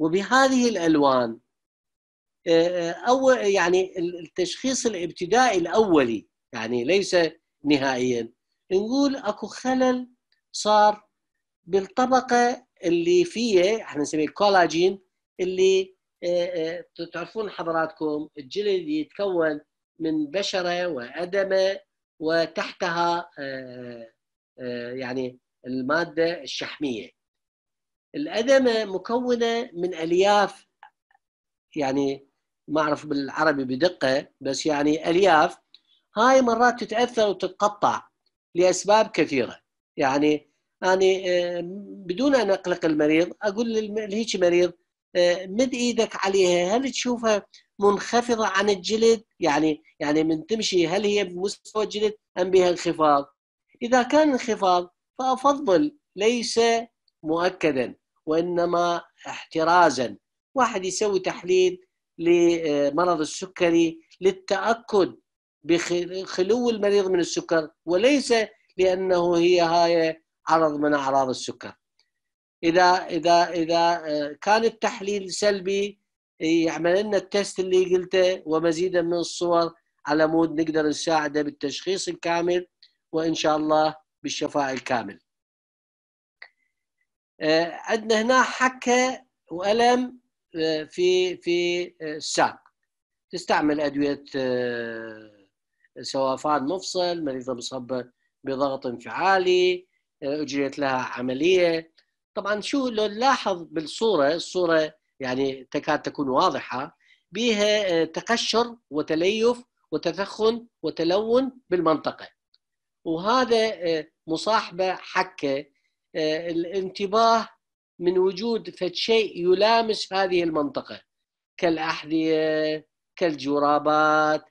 وبهذه الألوان آه، آه، أو يعني التشخيص الابتدائي الأولي يعني ليس نهائيا نقول اكو خلل صار بالطبقه اللي فيها احنا نسميه الكولاجين اللي آه، آه، تعرفون حضراتكم الجلد اللي يتكون من بشره وادمه وتحتها آه، يعني الماده الشحميه الادمه مكونه من الياف يعني ما اعرف بالعربي بدقه بس يعني الياف هاي مرات تتاثر وتتقطع لاسباب كثيره يعني اني آه، بدون ان اقلق المريض اقول لهيك مريض آه، مد ايدك عليها هل تشوفها منخفضه عن الجلد يعني يعني من تمشي هل هي بمستوى الجلد ام بها انخفاض اذا كان انخفاض فافضل ليس مؤكدا وانما احترازا واحد يسوي تحليل لمرض آه، السكري للتاكد بخلو المريض من السكر وليس لأنه هي هاي عرض من أعراض السكر إذا إذا إذا آه، كان التحليل سلبي يعمل لنا التست اللي قلته ومزيدا من الصور على مود نقدر نساعده بالتشخيص الكامل وإن شاء الله بالشفاء الكامل آه، عندنا هنا حكة وألم آه، في في الساق تستعمل أدوية سوافان مفصل مريضه مصابه بضغط انفعالي آه، اجريت لها عمليه طبعا شو لو نلاحظ بالصوره الصوره يعني تكاد تكون واضحه بها آه، تقشر وتليف وتثخن وتلون بالمنطقه وهذا آه، مصاحبه حكه الانتباه من وجود فد شيء يلامس هذه المنطقه كالاحذيه كالجرابات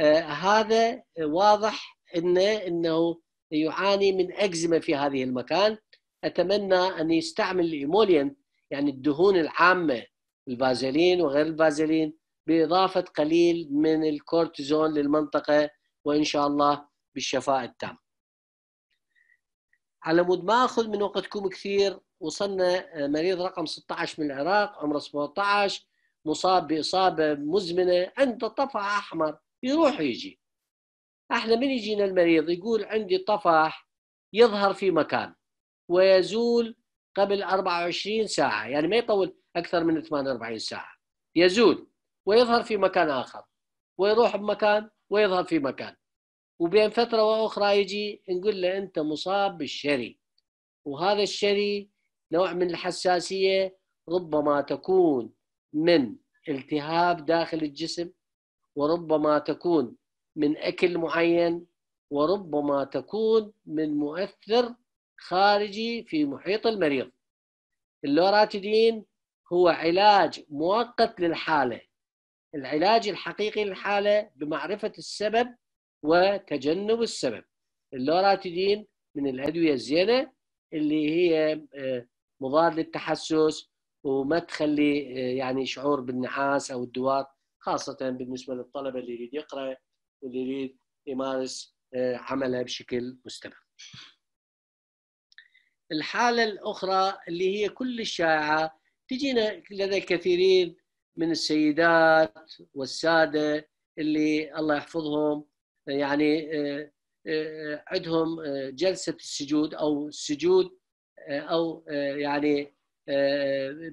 آه، هذا واضح انه انه يعاني من اكزيما في هذه المكان اتمنى ان يستعمل الايموليان يعني الدهون العامه الفازلين وغير الفازلين باضافه قليل من الكورتيزون للمنطقه وان شاء الله بالشفاء التام. على مود ما اخذ من وقتكم كثير وصلنا آه، مريض رقم 16 من العراق عمره 17 مصاب باصابه مزمنه عنده طفح احمر يروح ويجي احنا من يجينا المريض يقول عندي طفح يظهر في مكان ويزول قبل 24 ساعة يعني ما يطول أكثر من 48 ساعة يزول ويظهر في مكان آخر ويروح بمكان ويظهر في مكان وبين فترة وأخرى يجي نقول له أنت مصاب بالشري وهذا الشري نوع من الحساسية ربما تكون من التهاب داخل الجسم وربما تكون من أكل معين وربما تكون من مؤثر خارجي في محيط المريض اللوراتيدين هو علاج مؤقت للحالة العلاج الحقيقي للحالة بمعرفة السبب وتجنب السبب اللوراتيدين من الأدوية الزينة اللي هي آه، مضاد للتحسس وما تخلي آه، يعني شعور بالنعاس أو الدوار خاصة بالنسبة للطلبة اللي يريد يقرأ واللي يريد يمارس آه، عمله بشكل مستمر الحالة الأخرى اللي هي كل الشائعة تجينا لدى كثيرين من السيدات والسادة اللي الله يحفظهم يعني آه، آه، عندهم جلسة السجود أو السجود أو يعني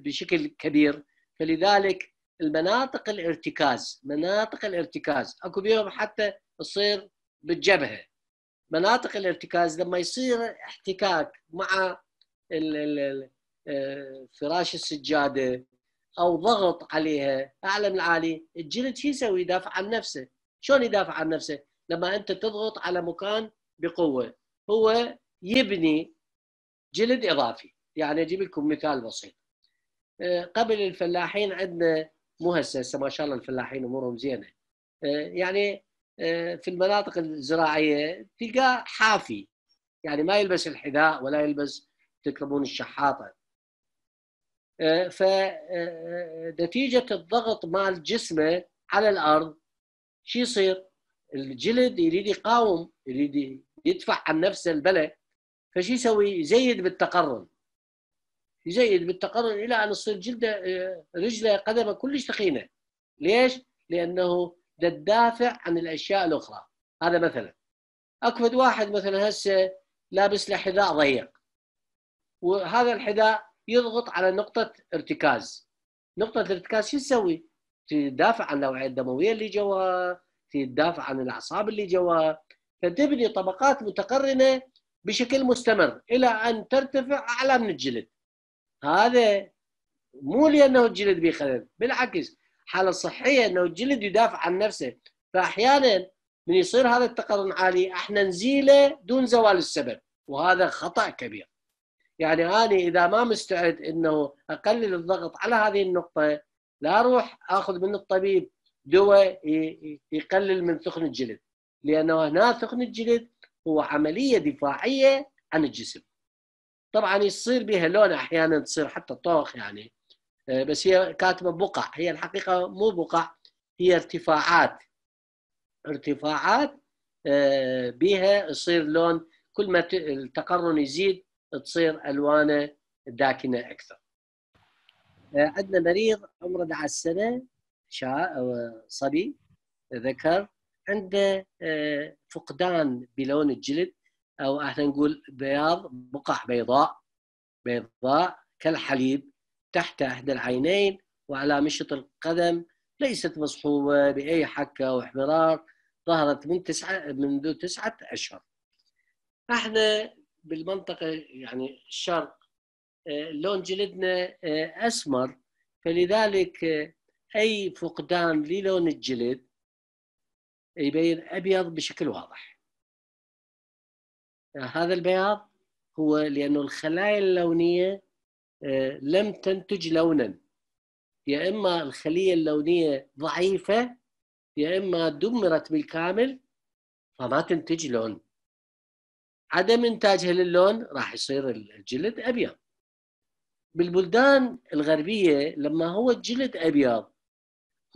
بشكل كبير فلذلك المناطق الارتكاز مناطق الارتكاز اكو بيهم حتى تصير بالجبهه مناطق الارتكاز لما يصير احتكاك مع آه، فراش السجاده او ضغط عليها اعلى من العالي الجلد شو يسوي يدافع عن نفسه شلون يدافع عن نفسه لما انت تضغط على مكان بقوه هو يبني جلد اضافي يعني اجيب لكم مثال بسيط آه، قبل الفلاحين عندنا مو هسه هسه ما شاء الله الفلاحين امورهم زينه آه، يعني آه، في المناطق الزراعيه تلقاه حافي يعني ما يلبس الحذاء ولا يلبس تكرمون الشحاطه آه، فنتيجه الضغط مال جسمه على الارض شو يصير؟ الجلد يريد يقاوم يريد يدفع عن نفسه البلد فشو يسوي؟ يزيد بالتقرن يزيد بالتقرن الى ان تصير جلده آه، رجله قدمه كلش ثقيله ليش؟ لانه تدافع الدافع عن الاشياء الاخرى هذا مثلا اكفد واحد مثلا هسه لابس له حذاء ضيق وهذا الحذاء يضغط على نقطه ارتكاز نقطه الارتكاز شو تسوي؟ تدافع عن الاوعيه الدمويه اللي جواها تدافع عن الاعصاب اللي جواها فتبني طبقات متقرنه بشكل مستمر الى ان ترتفع اعلى من الجلد هذا مو لانه الجلد به خلل بالعكس حاله صحيه انه الجلد يدافع عن نفسه فاحيانا من يصير هذا التقرن عالي احنا نزيله دون زوال السبب وهذا خطا كبير يعني انا اذا ما مستعد انه اقلل الضغط على هذه النقطه لا اروح اخذ من الطبيب دواء يقلل من ثخن الجلد لانه هنا ثخن الجلد هو عمليه دفاعيه عن الجسم طبعا يصير بها لون احيانا تصير حتى طوخ يعني آه، بس هي كاتبه بقع هي الحقيقه مو بقع هي ارتفاعات ارتفاعات آه، بها يصير لون كل ما التقرن يزيد تصير الوانه داكنه اكثر. آه، عندنا مريض عمره 11 سنه شا صبي ذكر عنده فقدان بلون الجلد او احنا نقول بياض بقع بيضاء بيضاء كالحليب تحت احدى العينين وعلى مشط القدم ليست مصحوبه باي حكه او احمرار ظهرت من تسعه منذ تسعه اشهر. احنا بالمنطقه يعني الشرق آه، لون جلدنا آه، اسمر فلذلك آه، اي فقدان للون الجلد يبين ابيض بشكل واضح. هذا البياض هو لأنه الخلايا اللونية آه، لم تنتج لونا يا إما الخلية اللونية ضعيفة يا إما دمرت بالكامل فما تنتج لون عدم إنتاجها للون راح يصير الجلد أبيض بالبلدان الغربية لما هو الجلد أبيض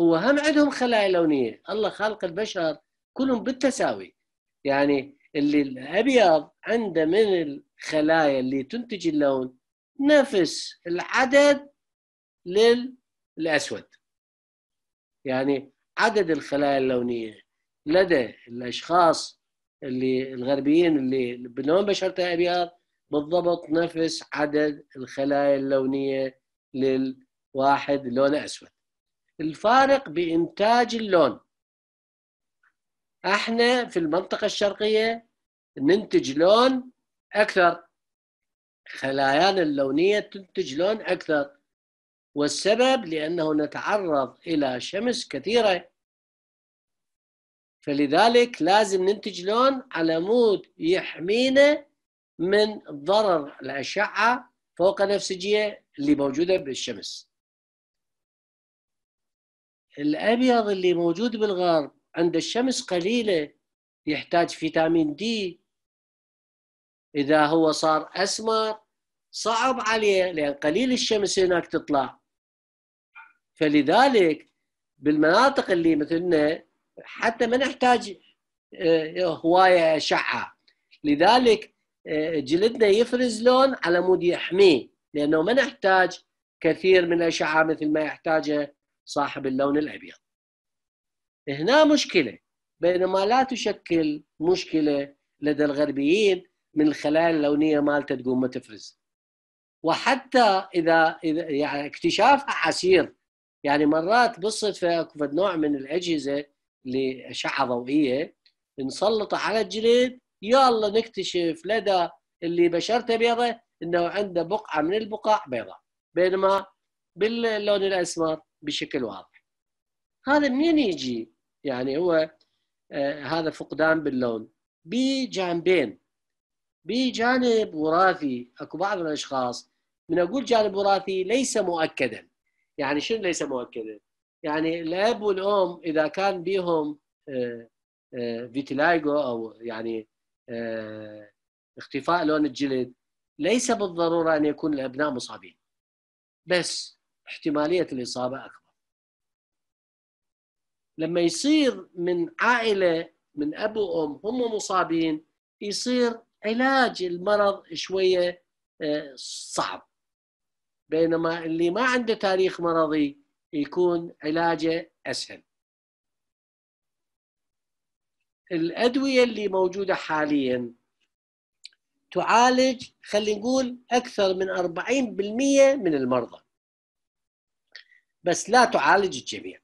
هو هم عندهم خلايا لونية الله خالق البشر كلهم بالتساوي يعني اللي الابيض عنده من الخلايا اللي تنتج اللون نفس العدد للاسود يعني عدد الخلايا اللونيه لدى الاشخاص اللي الغربيين اللي بلون بشرته ابيض بالضبط نفس عدد الخلايا اللونيه للواحد لونه اسود الفارق بانتاج اللون احنا في المنطقة الشرقية ننتج لون أكثر خلايانا اللونية تنتج لون أكثر والسبب لأنه نتعرض إلى شمس كثيرة فلذلك لازم ننتج لون على مود يحمينا من ضرر الأشعة فوق نفسجية اللي موجودة بالشمس الأبيض اللي موجود بالغرب عند الشمس قليلة يحتاج فيتامين دي إذا هو صار أسمر صعب عليه لأن قليل الشمس هناك تطلع فلذلك بالمناطق اللي مثلنا حتى ما نحتاج آه، هواية أشعة لذلك آه، جلدنا يفرز لون على مود يحميه لأنه ما نحتاج كثير من الأشعة مثل ما يحتاجه صاحب اللون الأبيض هنا مشكله بينما لا تشكل مشكله لدى الغربيين من الخلايا اللونيه مالته تقوم ما تفرز وحتى اذا اذا يعني اكتشافها عسير يعني مرات بالصدفه اكو نوع من الاجهزه لاشعه ضوئيه نسلطه على الجلد يلا نكتشف لدى اللي بشرته بيضة انه عنده بقعه من البقاع بيضاء بينما باللون الاسمر بشكل واضح هذا منين يجي يعني هو آه، هذا فقدان باللون بجانبين بجانب وراثي اكو بعض الاشخاص من اقول جانب وراثي ليس مؤكدا يعني شنو ليس مؤكدا؟ يعني الاب والام اذا كان بيهم آه، آه، فيتيلايجو او يعني اختفاء لون الجلد ليس بالضروره ان يكون الابناء مصابين بس احتماليه الاصابه اكبر لما يصير من عائله من اب وام هم مصابين يصير علاج المرض شويه آه، صعب بينما اللي ما عنده تاريخ مرضي يكون علاجه اسهل الادويه اللي موجوده حاليا تعالج خلينا نقول اكثر من 40% من المرضى بس لا تعالج الجميع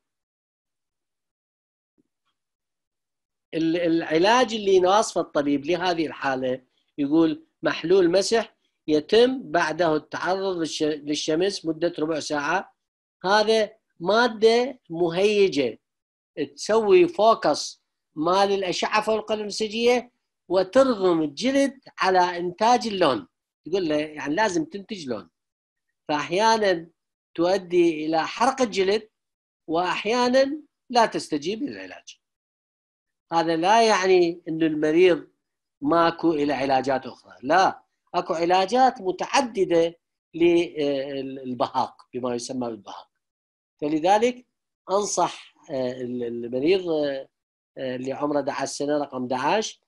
العلاج اللي يناصفه الطبيب لهذه الحاله يقول محلول مسح يتم بعده التعرض للشمس مده ربع ساعه هذا ماده مهيجه تسوي فوكس مال الاشعه فوق الانسجيه وترغم الجلد على انتاج اللون تقول له يعني لازم تنتج لون فاحيانا تؤدي الى حرق الجلد واحيانا لا تستجيب للعلاج هذا لا يعني أن المريض ماكو إلى علاجات أخرى لا أكو علاجات متعددة للبهاق بما يسمى بالبهاق فلذلك أنصح آه، المريض آه، آه، اللي عمره 11 سنة رقم 11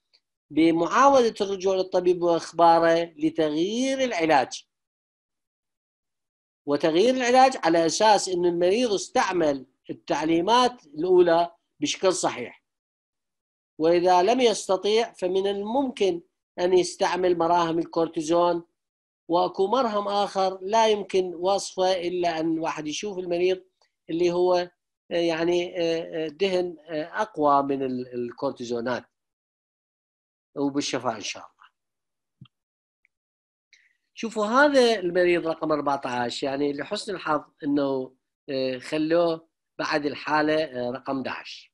بمعاودة الرجوع للطبيب وإخباره لتغيير العلاج وتغيير العلاج على أساس أن المريض استعمل التعليمات الأولى بشكل صحيح واذا لم يستطيع فمن الممكن ان يستعمل مراهم الكورتيزون واكو مرهم اخر لا يمكن وصفه الا ان واحد يشوف المريض اللي هو آه، يعني آه، آه، دهن اقوى من الكورتيزونات وبالشفاء ان شاء الله. شوفوا هذا المريض رقم 14 يعني لحسن الحظ انه خلوه بعد الحاله رقم 11.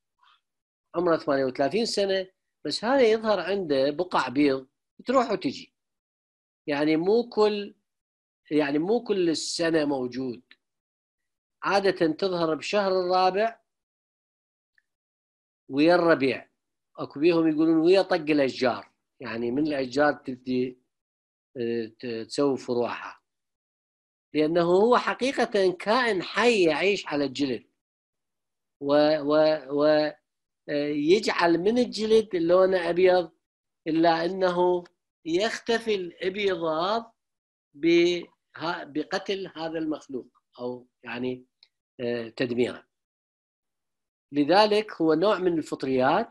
عمره 38 سنه بس هذا يظهر عنده بقع بيض تروح وتجي يعني مو كل يعني مو كل السنه موجود عاده تظهر بشهر الرابع ويا الربيع اكو بيهم يقولون ويا طق الاشجار يعني من الاشجار تبدي آه، تسوي فروعها لانه هو حقيقه كائن حي يعيش على الجلد و, و, و يجعل من الجلد لونه ابيض الا انه يختفي الإبيضاض بقتل هذا المخلوق او يعني آه، تدميره لذلك هو نوع من الفطريات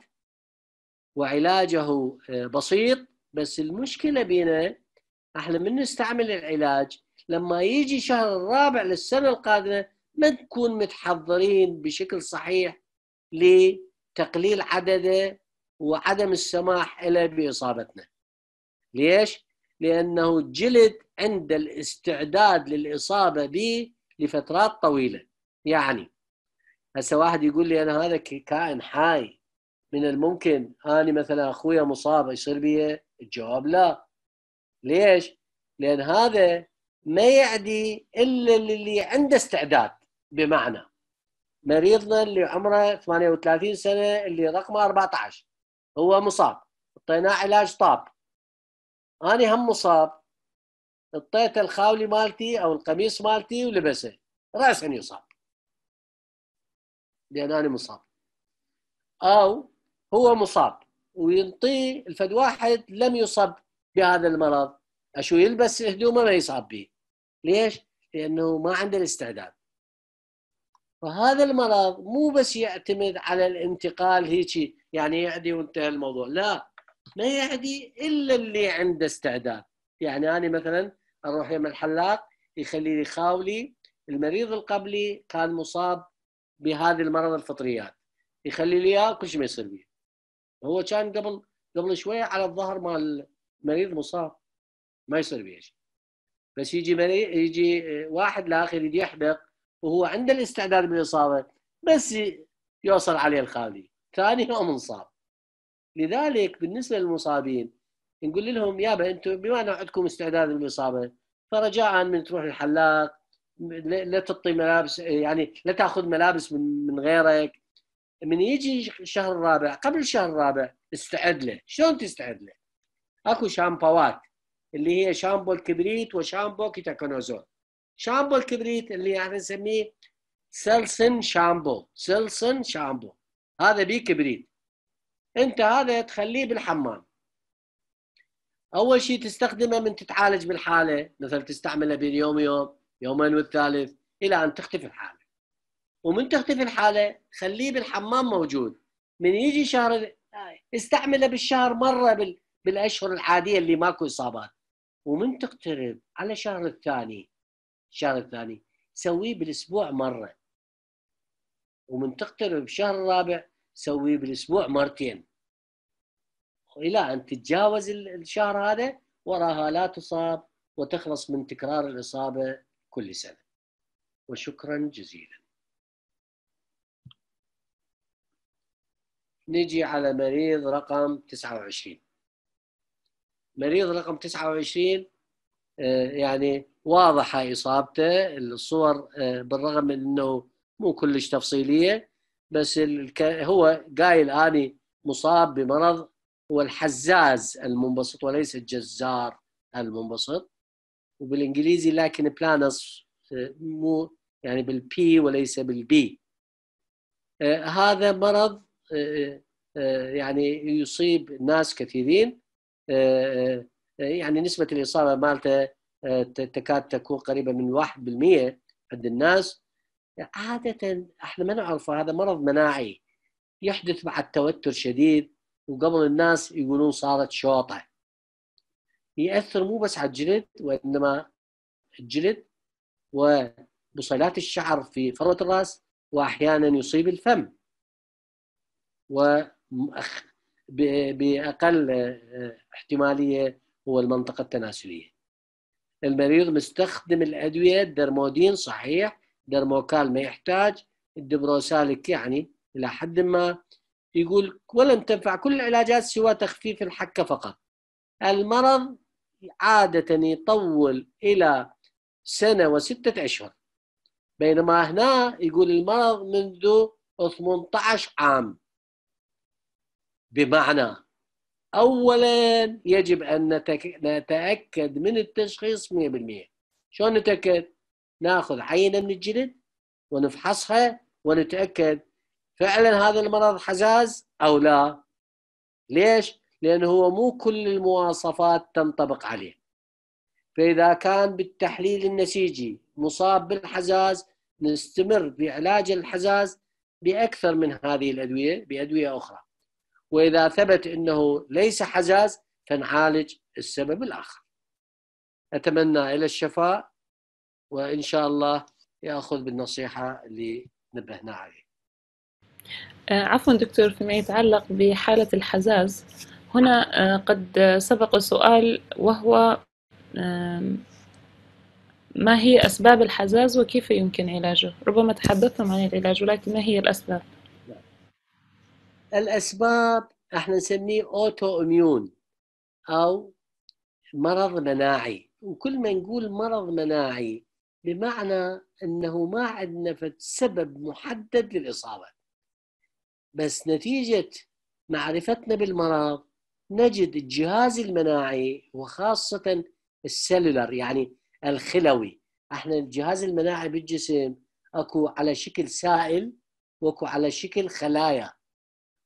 وعلاجه آه، بسيط بس المشكله بينا احنا من نستعمل العلاج لما يجي شهر الرابع للسنه القادمه ما نكون متحضرين بشكل صحيح ل تقليل عدده وعدم السماح له باصابتنا. ليش؟ لانه جلد عند الاستعداد للاصابه به لفترات طويله. يعني هسه واحد يقول لي انا هذا كائن حي من الممكن اني مثلا اخويا مصاب يصير بي الجواب لا. ليش؟ لان هذا ما يعدي الا للي عنده استعداد بمعنى مريضنا اللي عمره 38 سنه اللي رقمه 14 هو مصاب اعطيناه علاج طاب انا هم مصاب اعطيته الخاولي مالتي او القميص مالتي ولبسه راسا يصاب لان انا مصاب او هو مصاب وينطيه الفد واحد لم يصب بهذا المرض اشو يلبس هدومه ما يصاب به ليش؟ لانه ما عنده الاستعداد فهذا المرض مو بس يعتمد على الانتقال هيك يعني يعدي وانتهى الموضوع لا ما يعدي الا اللي عنده استعداد يعني انا مثلا اروح يم الحلاق يخلي لي خاولي المريض القبلي كان مصاب بهذه المرض الفطريات يخلي لي اياه كل شيء ما يصير بي هو كان قبل قبل شويه على الظهر مال المريض مصاب ما يصير بيه شيء بس يجي مريض يجي واحد لاخر يحبق وهو عنده الاستعداد بالاصابه بس يوصل عليه الخالي ثاني يوم انصاب لذلك بالنسبه للمصابين نقول لهم يابا انتم بما ان عندكم استعداد بالاصابه فرجاء من تروح الحلاق لا تعطي ملابس يعني لا تاخذ ملابس من من غيرك من يجي الشهر الرابع قبل الشهر الرابع استعد له شلون تستعد له اكو شامبوات اللي هي شامبو الكبريت وشامبو كيتاكونازول شامبو الكبريت اللي احنا نسميه سلسن شامبو سلسن شامبو هذا بيه كبريت انت هذا تخليه بالحمام اول شيء تستخدمه من تتعالج بالحاله مثلا تستعمله بين يوم يوم يومين والثالث الى ان تختفي الحاله ومن تختفي الحاله خليه بالحمام موجود من يجي شهر استعمله بالشهر مره بال... بالاشهر العاديه اللي ماكو اصابات ومن تقترب على شهر الثاني الشهر الثاني سويه بالاسبوع مره ومن تقترب الشهر الرابع سويه بالاسبوع مرتين الى ان تتجاوز الشهر هذا وراها لا تصاب وتخلص من تكرار الاصابه كل سنه وشكرا جزيلا نجي على مريض رقم 29 مريض رقم 29 آه، يعني واضحه اصابته الصور آه، بالرغم من انه مو كلش تفصيليه بس هو قايل اني مصاب بمرض هو الحزاز المنبسط وليس الجزار المنبسط وبالانجليزي لكن بلانس آه، مو يعني بالبي وليس بالبي هذا مرض يعني يصيب ناس كثيرين يعني نسبه الاصابه مالته آه، تكاد تكون قريبه من 1% عند الناس عاده احنا ما نعرف هذا مرض مناعي يحدث بعد توتر شديد وقبل الناس يقولون صارت شوطه ياثر مو بس على الجلد وانما الجلد وبصيلات الشعر في فروه الراس واحيانا يصيب الفم و باقل آه، احتماليه هو المنطقة التناسلية المريض مستخدم الأدوية الدرمودين صحيح درموكال ما يحتاج الدبروسالك يعني إلى حد ما يقول ولم تنفع كل العلاجات سوى تخفيف الحكة فقط المرض عادة يطول إلى سنة وستة أشهر بينما هنا يقول المرض منذ 18 عام بمعنى اولا يجب ان نتاكد من التشخيص 100% شلون نتاكد ناخذ عينه من الجلد ونفحصها ونتاكد فعلا هذا المرض حزاز او لا ليش لانه هو مو كل المواصفات تنطبق عليه فاذا كان بالتحليل النسيجي مصاب بالحزاز نستمر بعلاج الحزاز باكثر من هذه الادويه بادويه اخرى واذا ثبت انه ليس حجاز فنعالج السبب الاخر. اتمنى الى الشفاء وان شاء الله ياخذ بالنصيحه اللي نبهنا عليه. آه، عفوا دكتور فيما يتعلق بحاله الحزاز هنا آه، قد سبق سؤال وهو ما هي أسباب الحزاز وكيف يمكن علاجه؟ ربما تحدثتم عن العلاج ولكن ما هي الأسباب؟ الاسباب احنا نسميه اوتو اميون او مرض مناعي وكل ما نقول مرض مناعي بمعنى انه ما عندنا سبب محدد للاصابه بس نتيجه معرفتنا بالمرض نجد الجهاز المناعي وخاصه السلولر يعني الخلوي احنا الجهاز المناعي بالجسم اكو على شكل سائل واكو على شكل خلايا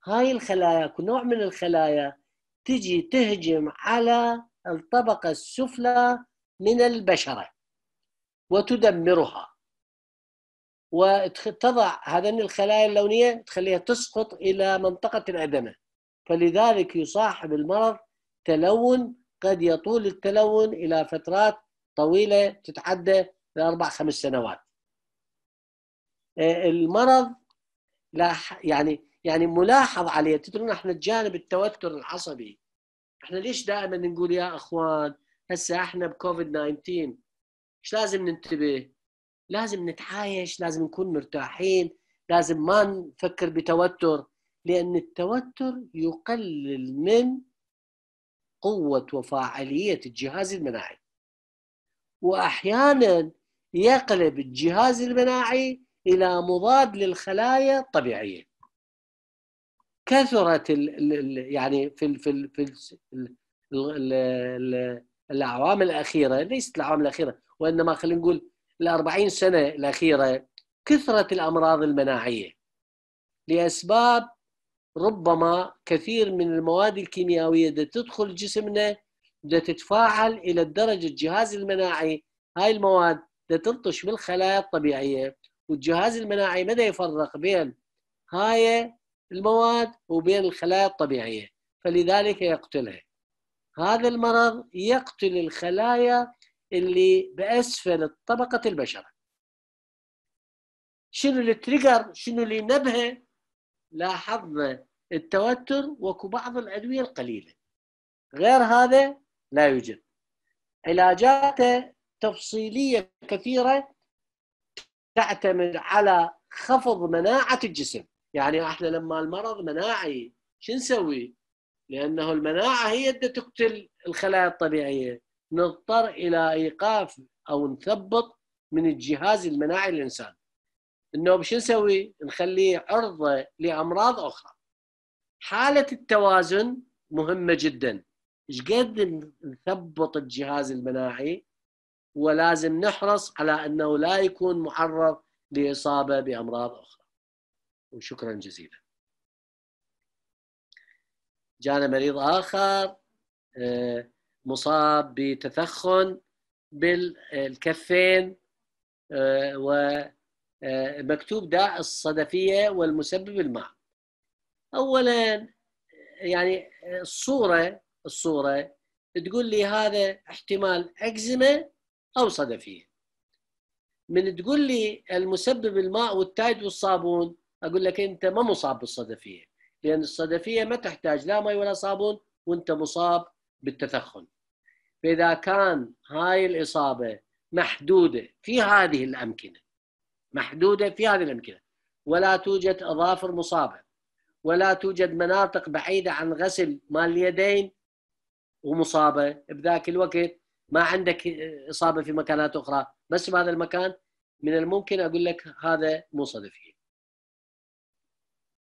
هاي الخلايا نوع من الخلايا تجي تهجم على الطبقة السفلى من البشرة وتدمرها وتضع هذين الخلايا اللونية تخليها تسقط إلى منطقة الأدمة فلذلك يصاحب المرض تلون قد يطول التلون إلى فترات طويلة تتعدى لأربع خمس سنوات آه، المرض لا يعني يعني ملاحظ عليه تدرون احنا الجانب التوتر العصبي احنا ليش دائما نقول يا اخوان هسه احنا بكوفيد 19 ايش لازم ننتبه؟ لازم نتعايش، لازم نكون مرتاحين، لازم ما نفكر بتوتر لان التوتر يقلل من قوه وفاعليه الجهاز المناعي. واحيانا يقلب الجهاز المناعي الى مضاد للخلايا الطبيعيه. كثرت الـ الـ يعني في الـ في الـ في الـ الـ الـ الاعوام الاخيره ليست الاعوام الاخيره وانما خلينا نقول ال سنه الاخيره كثرت الامراض المناعيه لاسباب ربما كثير من المواد الكيميائيه دا تدخل جسمنا دا تتفاعل الى الدرجه الجهاز المناعي هاي المواد دا تلطش بالخلايا الطبيعيه والجهاز المناعي مدى يفرق بين هاي المواد وبين الخلايا الطبيعية فلذلك يقتلها هذا المرض يقتل الخلايا اللي بأسفل طبقة البشرة شنو التريجر شنو اللي نبهه لاحظنا التوتر وكو بعض الأدوية القليلة غير هذا لا يوجد علاجاته تفصيلية كثيرة تعتمد على خفض مناعة الجسم يعني احنا لما المرض مناعي شو نسوي؟ لانه المناعه هي اللي تقتل الخلايا الطبيعيه نضطر الى ايقاف او نثبط من الجهاز المناعي للانسان انه شو نسوي؟ نخليه عرضه لامراض اخرى حاله التوازن مهمه جدا ايش قد نثبط الجهاز المناعي ولازم نحرص على انه لا يكون معرض لاصابه بامراض اخرى وشكرا جزيلا جانا مريض آخر آه، مصاب بتثخن بالكفين آه، ومكتوب آه، داء الصدفية والمسبب الماء أولا يعني الصورة الصورة تقول لي هذا احتمال أكزمة أو صدفية من تقول لي المسبب الماء والتايد والصابون اقول لك انت ما مصاب بالصدفيه لان الصدفيه ما تحتاج لا مي ولا صابون وانت مصاب بالتثخن فاذا كان هاي الاصابه محدوده في هذه الامكنه محدوده في هذه الامكنه ولا توجد اظافر مصابه ولا توجد مناطق بعيده عن غسل مال اليدين ومصابه بذاك الوقت ما عندك اصابه في مكانات اخرى بس بهذا المكان من الممكن اقول لك هذا مو صدفيه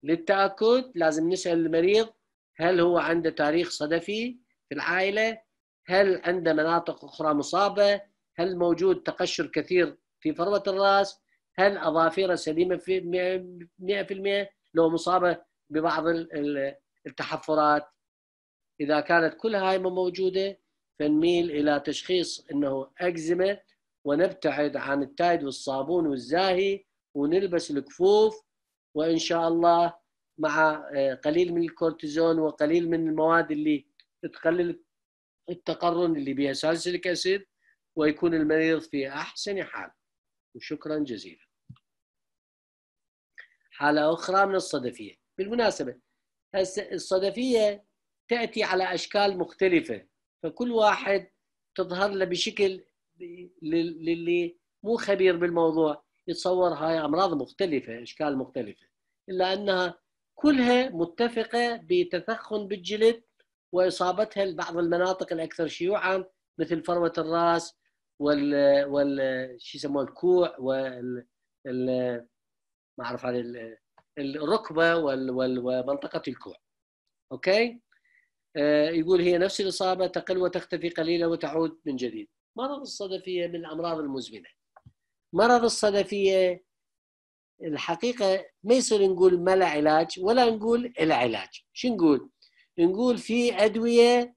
للتأكد لازم نسأل المريض هل هو عنده تاريخ صدفي في العائلة هل عنده مناطق أخرى مصابة هل موجود تقشر كثير في فروة الرأس هل أظافيره سليمة في 100% لو مصابة ببعض التحفرات إذا كانت كل هاي ما موجودة فنميل إلى تشخيص أنه أكزيما ونبتعد عن التايد والصابون والزاهي ونلبس الكفوف وان شاء الله مع آه، قليل من الكورتيزون وقليل من المواد اللي تقلل التقرن اللي بها سالسيليك اسيد ويكون المريض في احسن حال وشكرا جزيلا حاله اخرى من الصدفيه بالمناسبه هسه الصدفيه تاتي على اشكال مختلفه فكل واحد تظهر له بشكل للي مو خبير بالموضوع يتصور هاي امراض مختلفه اشكال مختلفه الا انها كلها متفقه بتثخن بالجلد واصابتها لبعض المناطق الاكثر شيوعا مثل فروه الراس وال وال شو يسموه الكوع وال ال... ما اعرف عن الركبه وال... وال... ومنطقه الكوع اوكي آه، يقول هي نفس الاصابه تقل وتختفي قليلا وتعود من جديد مرض الصدفيه من الامراض المزمنه مرض الصدفيه الحقيقه ما يصير نقول ما علاج ولا نقول العلاج شو نقول نقول في ادويه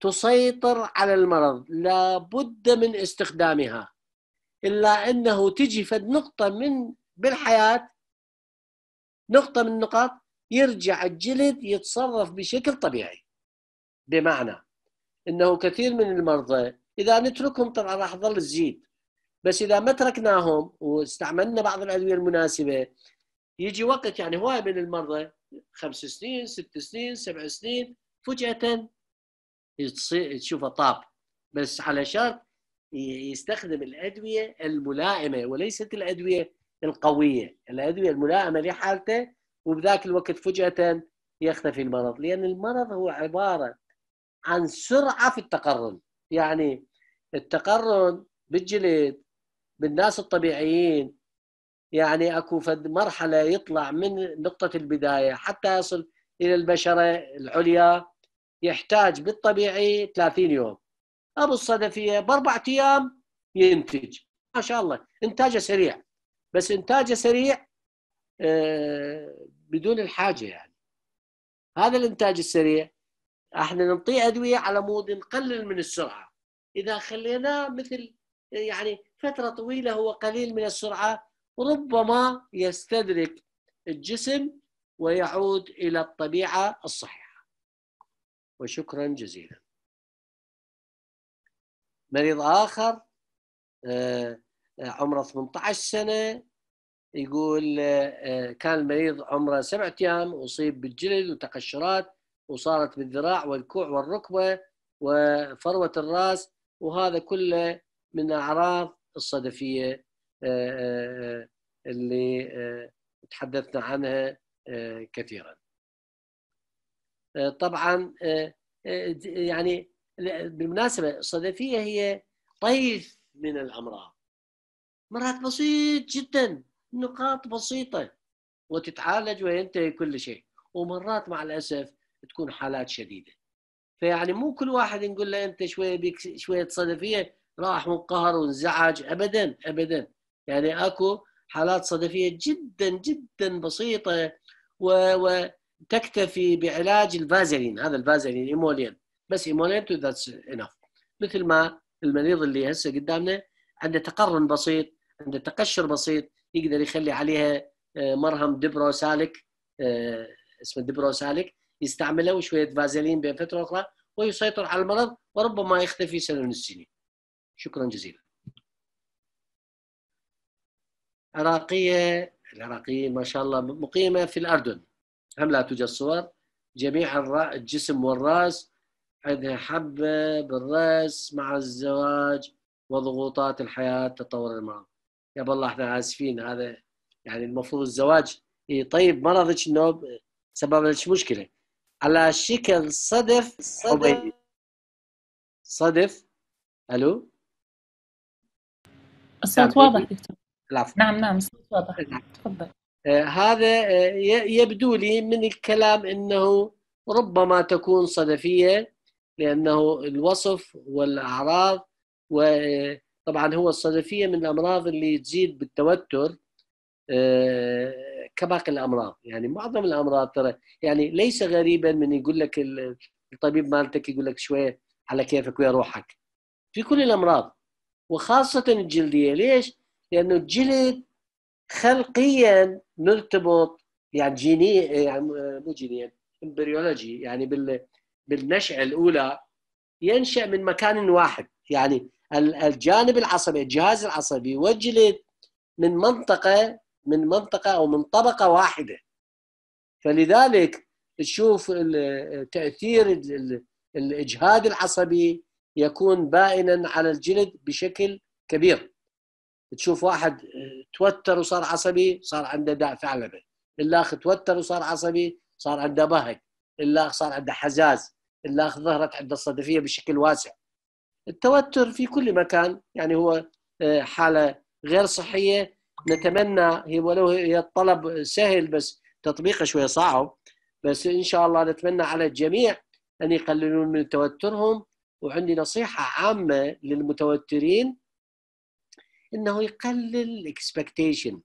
تسيطر على المرض لابد من استخدامها الا انه تجي فد نقطه من بالحياه نقطه من النقاط يرجع الجلد يتصرف بشكل طبيعي بمعنى انه كثير من المرضى اذا نتركهم طبعا راح ظل تزيد بس اذا ما تركناهم واستعملنا بعض الادويه المناسبه يجي وقت يعني هواي من المرضى خمس سنين ست سنين سبع سنين فجاه تصير تشوفه طاب بس على شرط يستخدم الادويه الملائمه وليست الادويه القويه، الادويه الملائمه لحالته وبذاك الوقت فجاه يختفي المرض، لان المرض هو عباره عن سرعه في التقرن، يعني التقرن بالجلد بالناس الطبيعيين يعني اكو فد مرحله يطلع من نقطه البدايه حتى يصل الى البشره العليا يحتاج بالطبيعي 30 يوم ابو الصدفيه باربع ايام ينتج ما شاء الله انتاجه سريع بس انتاجه سريع آه، بدون الحاجه يعني هذا الانتاج السريع احنا نعطيه ادويه على مود نقلل من السرعه اذا خليناه مثل يعني فترة طويلة هو قليل من السرعة ربما يستدرك الجسم ويعود إلى الطبيعة الصحيحة وشكرا جزيلا مريض آخر آه، عمره 18 سنة يقول آه، كان المريض عمره سبعة أيام أصيب بالجلد وتقشرات وصارت بالذراع والكوع والركبة وفروة الرأس وهذا كله من أعراض الصدفيه آه، آه، آه، اللي تحدثنا عنها كثيرا طبعا يعني بالمناسبه الصدفيه هي طيف من الامراض مرات بسيط جدا نقاط بسيطه وتتعالج وينتهي كل شيء ومرات مع الاسف تكون حالات شديده فيعني مو كل واحد نقول له انت شويه بيك شويه صدفيه راح وانقهر وانزعج ابدا ابدا يعني اكو حالات صدفيه جدا جدا بسيطه و... وتكتفي بعلاج الفازلين هذا الفازلين ايمولين بس ايمولين تو ذاتس انف مثل ما المريض اللي هسه قدامنا عنده تقرن بسيط عنده تقشر بسيط يقدر يخلي عليها آه، مرهم دبرو سالك آه، اسمه دبرو سالك يستعمله وشويه فازلين بين فتره واخرى ويسيطر على المرض وربما يختفي سنه من السنين. شكرا جزيلا عراقية العراقية ما شاء الله مقيمة في الأردن هم لا توجد صور جميع الجسم والرأس عندها حبة بالرأس مع الزواج وضغوطات الحياة تطور المرض يا بالله احنا آسفين هذا يعني المفروض الزواج طيب مرضك النوب سبب لك مشكله على شكل صدف صدف صدف الو الصوت نعم، واضح دكتور العفو نعم نعم الصوت واضح نعم. تفضل آه، هذا آه، يبدو لي من الكلام انه ربما تكون صدفيه لانه الوصف والاعراض وطبعا آه، هو الصدفيه من الامراض اللي تزيد بالتوتر كباقي الامراض يعني معظم الامراض ترى يعني ليس غريبا من يقول لك الطبيب مالتك يقول لك شويه على كيفك ويا روحك في كل الامراض وخاصة الجلدية ليش؟ لأنه الجلد خلقيا مرتبط يعني جيني يعني مو جينيا امبريولوجي يعني, يعني بال بالنشأة الأولى ينشأ من مكان واحد يعني الجانب العصبي الجهاز العصبي والجلد من منطقة من منطقة أو من طبقة واحدة فلذلك تشوف تأثير الإجهاد العصبي يكون بائنا على الجلد بشكل كبير تشوف واحد آه، توتر وصار عصبي صار عنده داء ثعلبه الاخ توتر وصار عصبي صار عنده بهج الاخ صار عنده حزاز الاخ ظهرت عنده الصدفيه بشكل واسع التوتر في كل مكان يعني هو آه، حاله غير صحيه نتمنى هي ولو هي الطلب سهل بس تطبيقه شويه صعب بس ان شاء الله نتمنى على الجميع ان يقللون من توترهم وعندي نصيحه عامه للمتوترين انه يقلل الاكسبكتيشن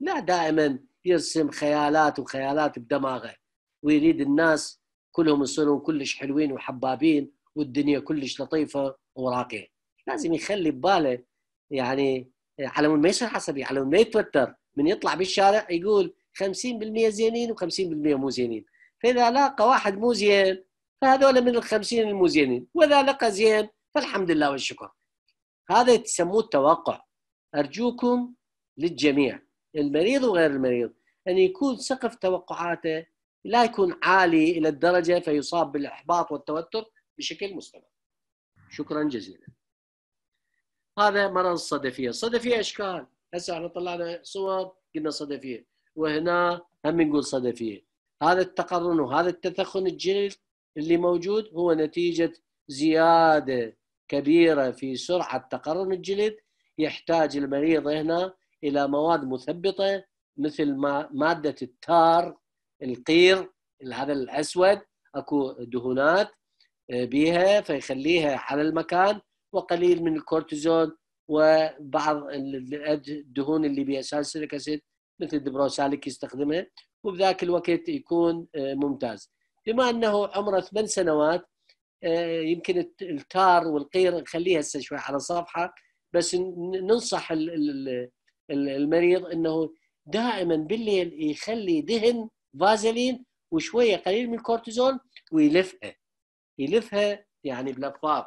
لا دائما يرسم خيالات وخيالات بدماغه ويريد الناس كلهم يصيرون كلش حلوين وحبابين والدنيا كلش لطيفه وراقيه لازم يخلي بباله يعني على ما يصير عصبي على ما يتوتر من يطلع بالشارع يقول 50% زينين و50% مو زينين فاذا لاقى واحد مو زين فهذول من الخمسين المزينين وإذا لقى زين فالحمد لله والشكر هذا يسموه التوقع أرجوكم للجميع المريض وغير المريض أن يكون سقف توقعاته لا يكون عالي إلى الدرجة فيصاب بالإحباط والتوتر بشكل مستمر شكرا جزيلا هذا مرض الصدفية الصدفية أشكال هسه احنا طلعنا صور قلنا صدفية وهنا هم نقول صدفية هذا التقرن وهذا التثخن الجلد اللي موجود هو نتيجة زيادة كبيرة في سرعة تقرن الجلد يحتاج المريض هنا إلى مواد مثبطة مثل مادة التار القير هذا الأسود أكو دهونات آه، بها فيخليها على المكان وقليل من الكورتيزون وبعض الدهون اللي بأساس سيليك أسيد مثل الدبروساليك يستخدمها وبذاك الوقت يكون آه، ممتاز بما انه عمره ثمان سنوات آه، يمكن التار والقير نخليها هسه شوي على صفحه بس ننصح المريض انه دائما بالليل يخلي دهن فازلين وشويه قليل من الكورتيزون ويلفها يلفها يعني بلفاف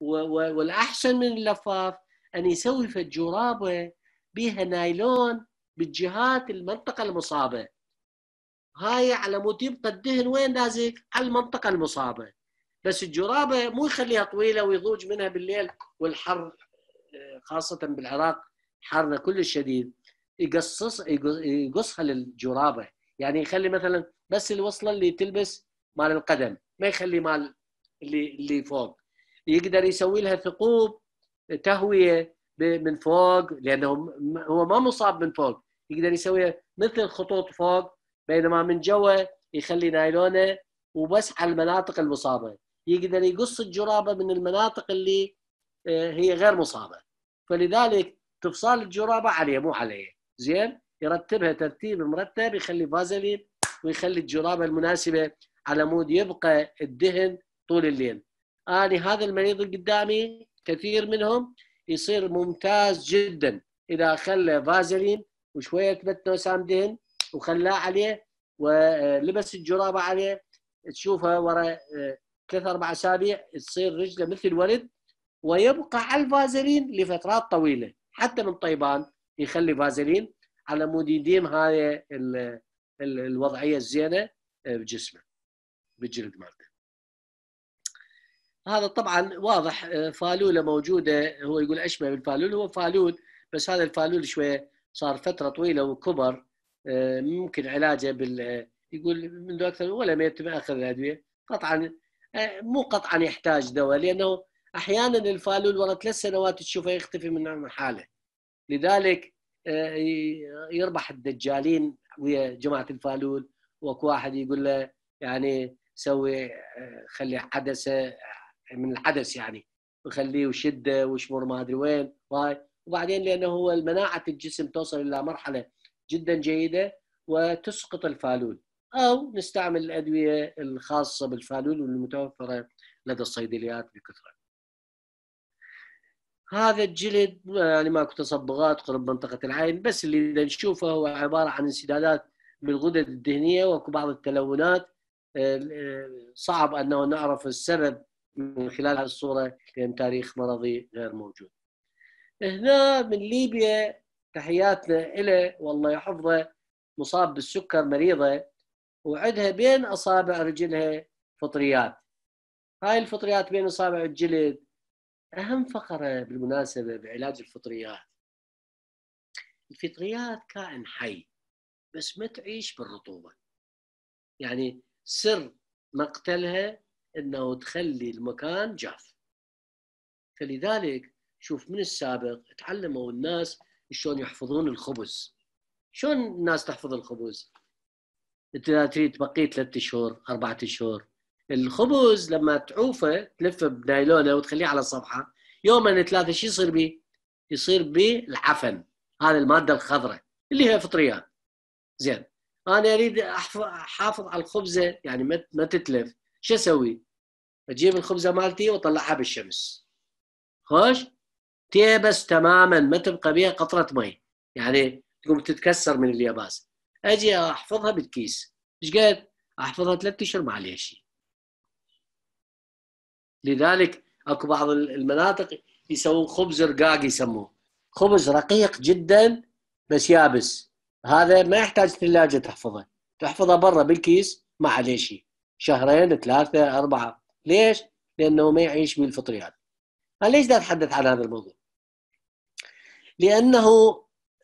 والاحسن من اللفاف ان يسوي فجرابه بها نايلون بالجهات المنطقه المصابه هاي على مود يبقى الدهن وين نازل؟ على المنطقه المصابه. بس الجرابه مو يخليها طويله ويضوج منها بالليل والحر آه، خاصه بالعراق حرنا كل الشديد يقصص يقصها للجرابه يعني يخلي مثلا بس الوصله اللي تلبس مال القدم ما يخلي مال اللي اللي فوق يقدر يسوي لها ثقوب تهويه من فوق لانه هو ما مصاب من فوق يقدر يسويها مثل خطوط فوق بينما من جوا يخلي نايلونه وبس على المناطق المصابه يقدر يقص الجرابه من المناطق اللي آه، هي غير مصابه فلذلك تفصال الجرابه عليه مو عليه زين يرتبها ترتيب مرتب يخلي فازلين ويخلي الجرابه المناسبه على مود يبقى الدهن طول الليل اني هذا المريض اللي قدامي كثير منهم يصير ممتاز جدا اذا خلى فازلين وشويه بتنوسام دهن وخلاه عليه ولبس الجرابه عليه تشوفها ورا آه، ثلاث اربع اسابيع تصير رجله مثل الورد ويبقى على الفازلين لفترات طويله حتى من طيبان يخلي فازلين على مود يديم هاي الوضعيه الزينه آه، بجسمه بالجلد مالته. هذا طبعا واضح آه، فالوله موجوده هو يقول اشبه بالفالول هو فالول بس هذا الفالول شويه صار فتره طويله وكبر ممكن علاجه بال يقول منذ اكثر ولا ما يتم اخذ الادويه قطعا مو قطعا يحتاج دواء لانه احيانا الفالول ورا ثلاث سنوات تشوفه يختفي من حاله لذلك آه، يربح الدجالين ويا جماعه الفالول واكو واحد يقول له يعني سوي آه، خلي عدسه آه، من العدس يعني وخليه وشده وشمر ما ادري وين وهاي وبعدين لانه هو المناعه الجسم توصل الى مرحله جدا جيده وتسقط الفالول او نستعمل الادويه الخاصه بالفالول والمتوفره لدى الصيدليات بكثره. هذا الجلد يعني ماكو تصبغات قرب منطقه العين بس اللي نشوفه هو عباره عن انسدادات بالغدد الدهنيه واكو بعض التلونات صعب انه نعرف السبب من خلال هذه الصوره لان تاريخ مرضي غير موجود. هنا من ليبيا تحياتنا إلى والله يحفظه مصاب بالسكر مريضة وعدها بين أصابع رجلها فطريات هاي الفطريات بين أصابع الجلد أهم فقرة بالمناسبة بعلاج الفطريات الفطريات كائن حي بس ما تعيش بالرطوبة يعني سر مقتلها أنه تخلي المكان جاف فلذلك شوف من السابق تعلموا الناس شلون يحفظون الخبز شلون الناس تحفظ الخبز انت تريد تبقيه ثلاثة شهور أربعة شهور الخبز لما تعوفه تلفه بنايلونه وتخليه على الصفحه يوم من ثلاثه شو يصير به؟ يصير به العفن هذه الماده الخضراء اللي هي فطريات زين انا اريد احافظ على الخبزه يعني ما ما تتلف شو اسوي؟ اجيب الخبزه مالتي واطلعها بالشمس خوش تيبس تماما ما تبقى بها قطره مي يعني تقوم تتكسر من اليابس اجي احفظها بالكيس ايش قد احفظها ثلاث اشهر ما عليها شيء لذلك اكو بعض المناطق يسوون خبز رقاق يسموه خبز رقيق جدا بس يابس هذا ما يحتاج ثلاجه تحفظه تحفظه برا بالكيس ما عليه شيء شهرين ثلاثه اربعه ليش؟ لانه ما يعيش بالفطريات انا ليش دا اتحدث عن هذا الموضوع؟ لانه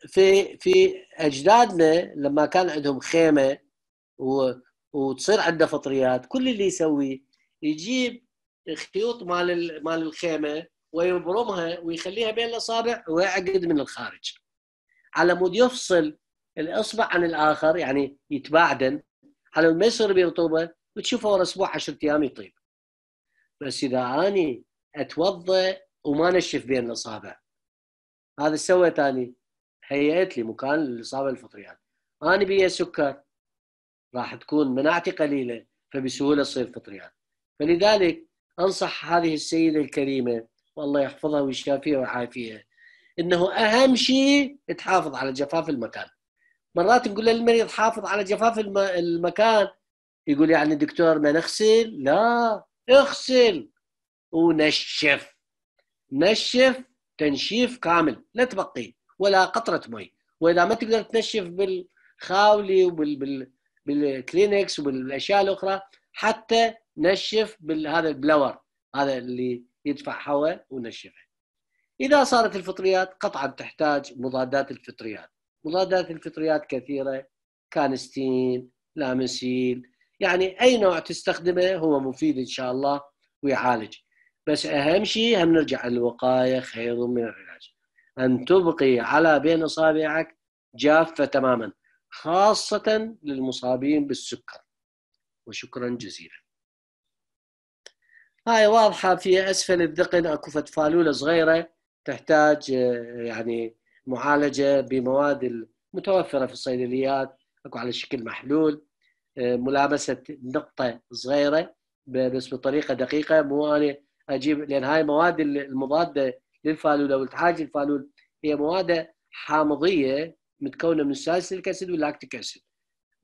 في في اجدادنا لما كان عندهم خيمه و وتصير عنده فطريات كل اللي يسويه يجيب خيوط مال مال الخيمه ويبرمها ويخليها بين الاصابع ويعقد من الخارج على مود يفصل الاصبع عن الاخر يعني يتباعدن على ما يصير برطوبه وتشوفه ورا اسبوع 10 ايام يطيب بس اذا اني اتوضا وما نشف بين الاصابع هذا ايش سويت اني؟ هيئت لي مكان للاصابه الفطريات. انا بيا سكر راح تكون مناعتي قليله فبسهوله تصير فطريات فلذلك انصح هذه السيده الكريمه والله يحفظها ويشافيها ويعافيها انه اهم شيء تحافظ على جفاف المكان مرات نقول للمريض حافظ على جفاف الم... المكان يقول يعني دكتور ما نغسل لا اغسل ونشف نشف تنشيف كامل لا تبقي ولا قطره مي واذا ما تقدر تنشف بالخاولي وبال بالكلينكس وبالاشياء الاخرى حتى نشف بهذا البلور هذا اللي يدفع هواء ونشفه اذا صارت الفطريات قطعا تحتاج مضادات الفطريات مضادات الفطريات كثيره كانستين لامسيل يعني اي نوع تستخدمه هو مفيد ان شاء الله ويعالج بس أهم شيء هم نرجع الوقاية خير من العلاج أن تبقي على بين أصابعك جافة تماما خاصة للمصابين بالسكر وشكرا جزيلا هاي واضحة في أسفل الذقن أكو فالولة صغيرة تحتاج آه، يعني معالجة بمواد المتوفرة في الصيدليات أكو على شكل محلول آه، ملامسة نقطة صغيرة بس بطريقة دقيقة مو أنا اجيب لان هاي المواد المضاده للفالوله التحاج الفالول هي مواد حامضيه متكونه من السالسيليك اسيد واللاكتيك اسيد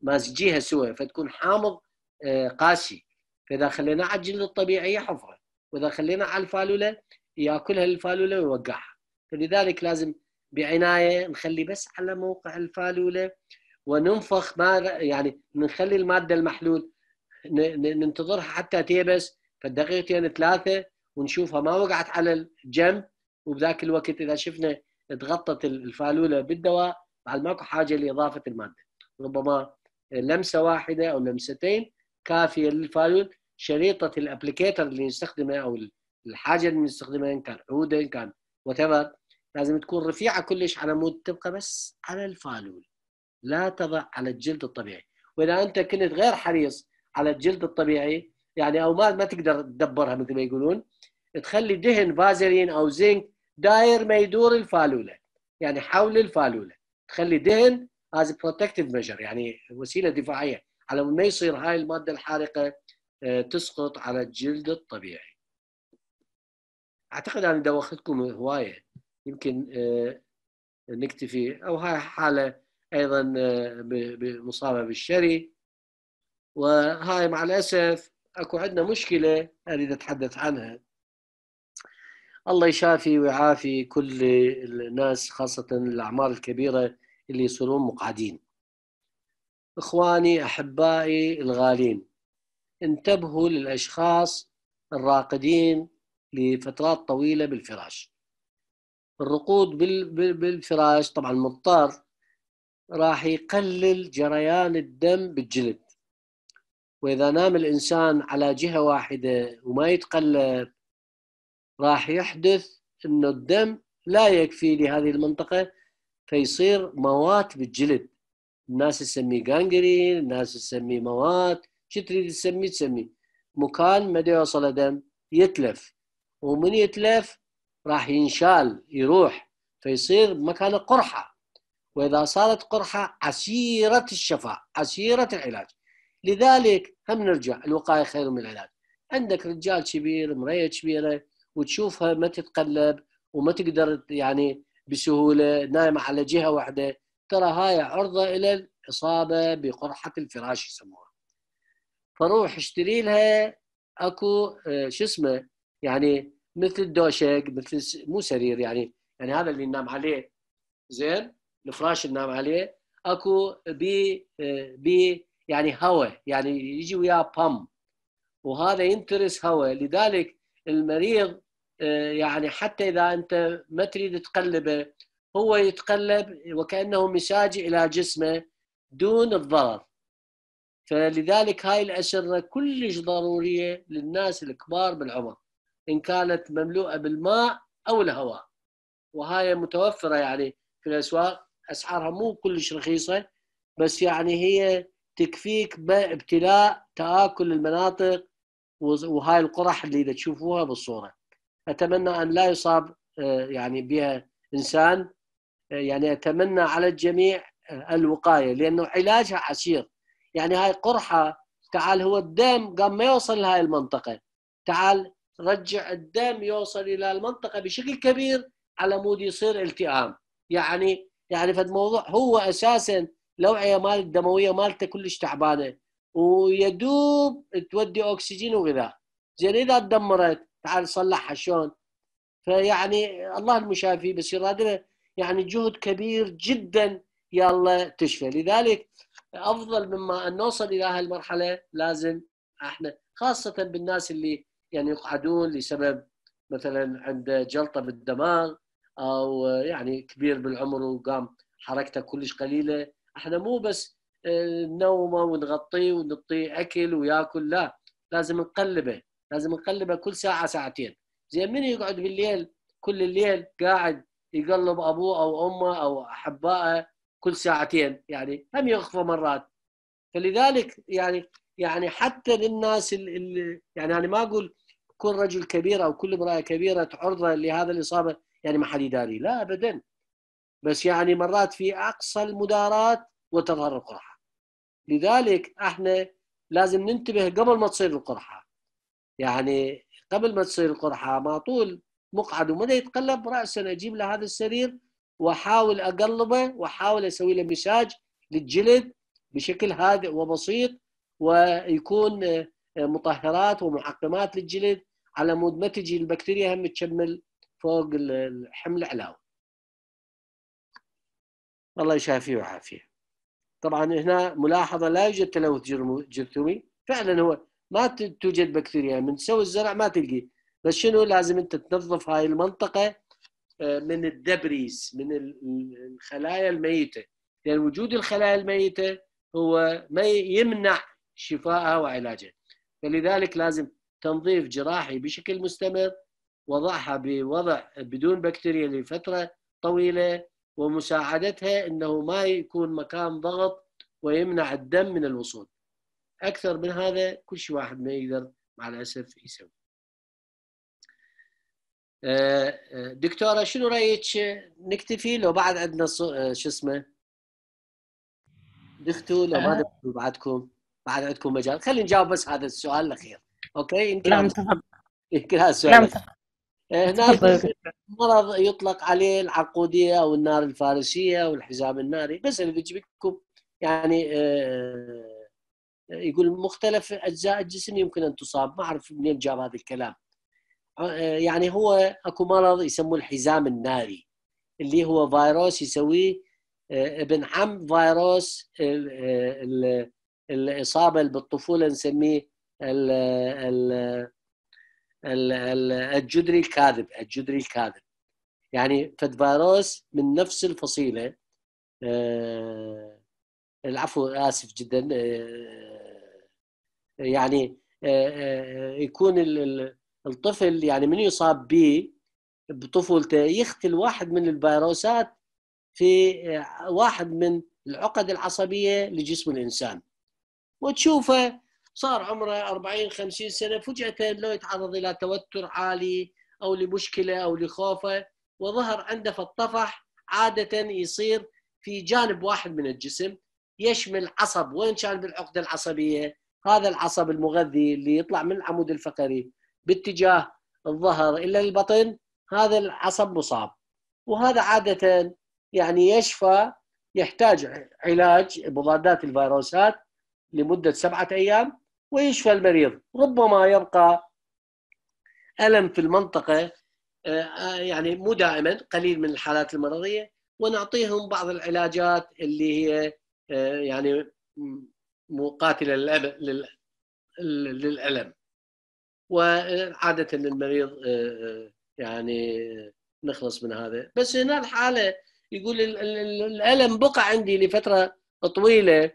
مازجيها سوا فتكون حامض آه، قاسي فاذا خليناه على الجلد الطبيعي يحفره واذا خلينا على الفالوله ياكلها الفالوله ويوقعها فلذلك لازم بعنايه نخلي بس على موقع الفالوله وننفخ ما يعني نخلي الماده المحلول ننتظرها حتى تيبس فدقيقتين ثلاثه ونشوفها ما وقعت على الجنب وبذاك الوقت اذا شفنا تغطت الفالوله بالدواء بعد ماكو حاجه لاضافه الماده ربما لمسه واحده او لمستين كافيه للفالول شريطه الابليكيتر اللي نستخدمه او الحاجه اللي نستخدمها ان كان عوده ان كان وات لازم تكون رفيعه كلش على مود تبقى بس على الفالول لا تضع على الجلد الطبيعي واذا انت كنت غير حريص على الجلد الطبيعي يعني او ما ما تقدر تدبرها مثل ما يقولون تخلي دهن فازلين او زنك داير ما يدور الفالوله يعني حول الفالوله تخلي دهن از بروتكتيف ميجر يعني وسيله دفاعيه على ما يصير هاي الماده الحارقه آه، تسقط على الجلد الطبيعي اعتقد انا دوختكم هوايه يمكن آه، نكتفي او هاي حاله ايضا آه، مصابه بالشري وهاي مع الاسف اكو عندنا مشكله اريد اتحدث عنها الله يشافي ويعافي كل الناس خاصة الأعمار الكبيرة اللي يصيرون مقعدين إخواني أحبائي الغالين انتبهوا للأشخاص الراقدين لفترات طويلة بالفراش الرقود بالفراش طبعا مضطر راح يقلل جريان الدم بالجلد وإذا نام الإنسان على جهة واحدة وما يتقلب راح يحدث انه الدم لا يكفي لهذه المنطقه فيصير موات بالجلد الناس تسميه جانجرين الناس تسميه موات شو تريد تسميه تسميه مكان ما يوصل دم يتلف ومن يتلف راح ينشال يروح فيصير مكانه قرحه واذا صارت قرحه عسيره الشفاء عسيره العلاج لذلك هم نرجع الوقايه خير من العلاج عندك رجال كبير مريه كبيره وتشوفها ما تتقلب وما تقدر يعني بسهوله نايمه على جهه واحده ترى هاي عرضه الى الاصابه بقرحه الفراش يسموها فروح اشتري لها اكو آه، شو اسمه يعني مثل الدوشك مثل مو سرير يعني يعني هذا اللي ننام عليه زين الفراش اللي ننام عليه اكو بي آه، بي يعني هواء يعني يجي وياه بام وهذا ينترس هواء لذلك المريض آه، يعني حتى اذا انت ما تريد تقلبه هو يتقلب وكانه مساج الى جسمه دون الضرر فلذلك هاي الاسره كلش ضرورية للناس الكبار بالعمر إن كانت مملوءة بالماء أو الهواء وهاي متوفرة يعني في الأسواق أسعارها مو كلش رخيصة بس يعني هي تكفيك بابتلاء تآكل المناطق وهاي القرح اللي تشوفوها بالصوره اتمنى ان لا يصاب آه، يعني بها انسان آه، يعني اتمنى على الجميع آه، الوقايه لانه علاجها عسير يعني هاي قرحه تعال هو الدم قام ما يوصل لهاي المنطقه تعال رجع الدم يوصل الى المنطقه بشكل كبير على مود يصير التئام يعني يعني فالموضوع هو اساسا الاوعيه مال الدمويه مالته كلش تعبانه ويدوب تودي اكسجين وغذاء زين اذا تدمرت تعال صلحها شلون فيعني الله المشافي بس هذا يعني جهد كبير جدا يلا تشفى لذلك افضل مما ان نوصل الى هالمرحله لازم احنا خاصه بالناس اللي يعني يقعدون لسبب مثلا عنده جلطه بالدماغ او يعني كبير بالعمر وقام حركته كلش قليله احنا مو بس نومه ونغطيه ونعطيه اكل وياكل لا لازم نقلبه لازم نقلبه كل ساعه ساعتين زين من يقعد بالليل كل الليل قاعد يقلب ابوه او امه او احبائه كل ساعتين يعني هم يخفى مرات فلذلك يعني يعني حتى للناس اللي يعني انا ما اقول كل رجل كبير او كل امراه كبيره تعرضه لهذا الاصابه يعني ما حد يداري لا ابدا بس يعني مرات في اقصى المدارات وتظهر القرحه لذلك احنا لازم ننتبه قبل ما تصير القرحه يعني قبل ما تصير القرحه ما طول مقعد وما يتقلب راسا اجيب له هذا السرير واحاول اقلبه واحاول اسوي له مساج للجلد بشكل هادئ وبسيط ويكون آه، مطهرات ومعقمات للجلد على مود ما تجي البكتيريا هم تشمل فوق الحمل العلاوي الله يشافيه ويعافيه طبعا هنا ملاحظه لا يوجد تلوث جرثومي فعلا هو ما توجد بكتيريا من تسوي الزرع ما تلقي بس شنو لازم انت تنظف هاي المنطقه آه، من الدبريز من الخلايا الميته لان يعني وجود الخلايا الميته هو ما يمنع شفائها وعلاجها فلذلك لازم تنظيف جراحي بشكل مستمر وضعها بوضع بدون بكتيريا لفتره طويله ومساعدتها انه ما يكون مكان ضغط ويمنع الدم من الوصول اكثر من هذا كل شيء واحد ما يقدر مع الاسف يسوي آه، آه، دكتوره شنو رايك نكتفي لو بعد عندنا آه، شو اسمه دختو لو ما دختو بعدكم بعد عندكم مجال خلينا نجاوب بس هذا السؤال الاخير اوكي انت لا يمكن هذا السؤال هنا مرض يطلق عليه العقوديه او النار الفارسيه او الحزام الناري بس اللي بيجيب لكم يعني آه، آه، يقول مختلف اجزاء الجسم يمكن ان تصاب ما اعرف منين جاب هذا الكلام آه، يعني هو اكو مرض يسموه الحزام الناري اللي هو فيروس يسويه ابن عم فيروس الاصابه بالطفوله نسميه ال الجدري الكاذب الجدري الكاذب يعني فد فيروس من نفس الفصيله آه العفو اسف جدا آه, آه، يعني آه, آه، يكون الطفل يعني من يصاب به بطفولته يختل واحد من الفيروسات في آه، واحد من العقد العصبيه لجسم الانسان وتشوفه صار عمره 40 50 سنه فجاه لو يتعرض الى توتر عالي او لمشكله او لخوفه وظهر عنده فالطفح عاده يصير في جانب واحد من الجسم يشمل عصب وين كان بالعقده العصبيه هذا العصب المغذي اللي يطلع من العمود الفقري باتجاه الظهر الى البطن هذا العصب مصاب وهذا عاده يعني يشفى يحتاج علاج مضادات الفيروسات لمده سبعه ايام ويشفى المريض ربما يبقى ألم في المنطقة آه، يعني مو دائما قليل من الحالات المرضية ونعطيهم بعض العلاجات اللي هي آه، يعني مقاتلة للألم وعادة المريض آه، يعني نخلص من هذا بس هنا الحالة يقول الألم بقى عندي لفترة طويلة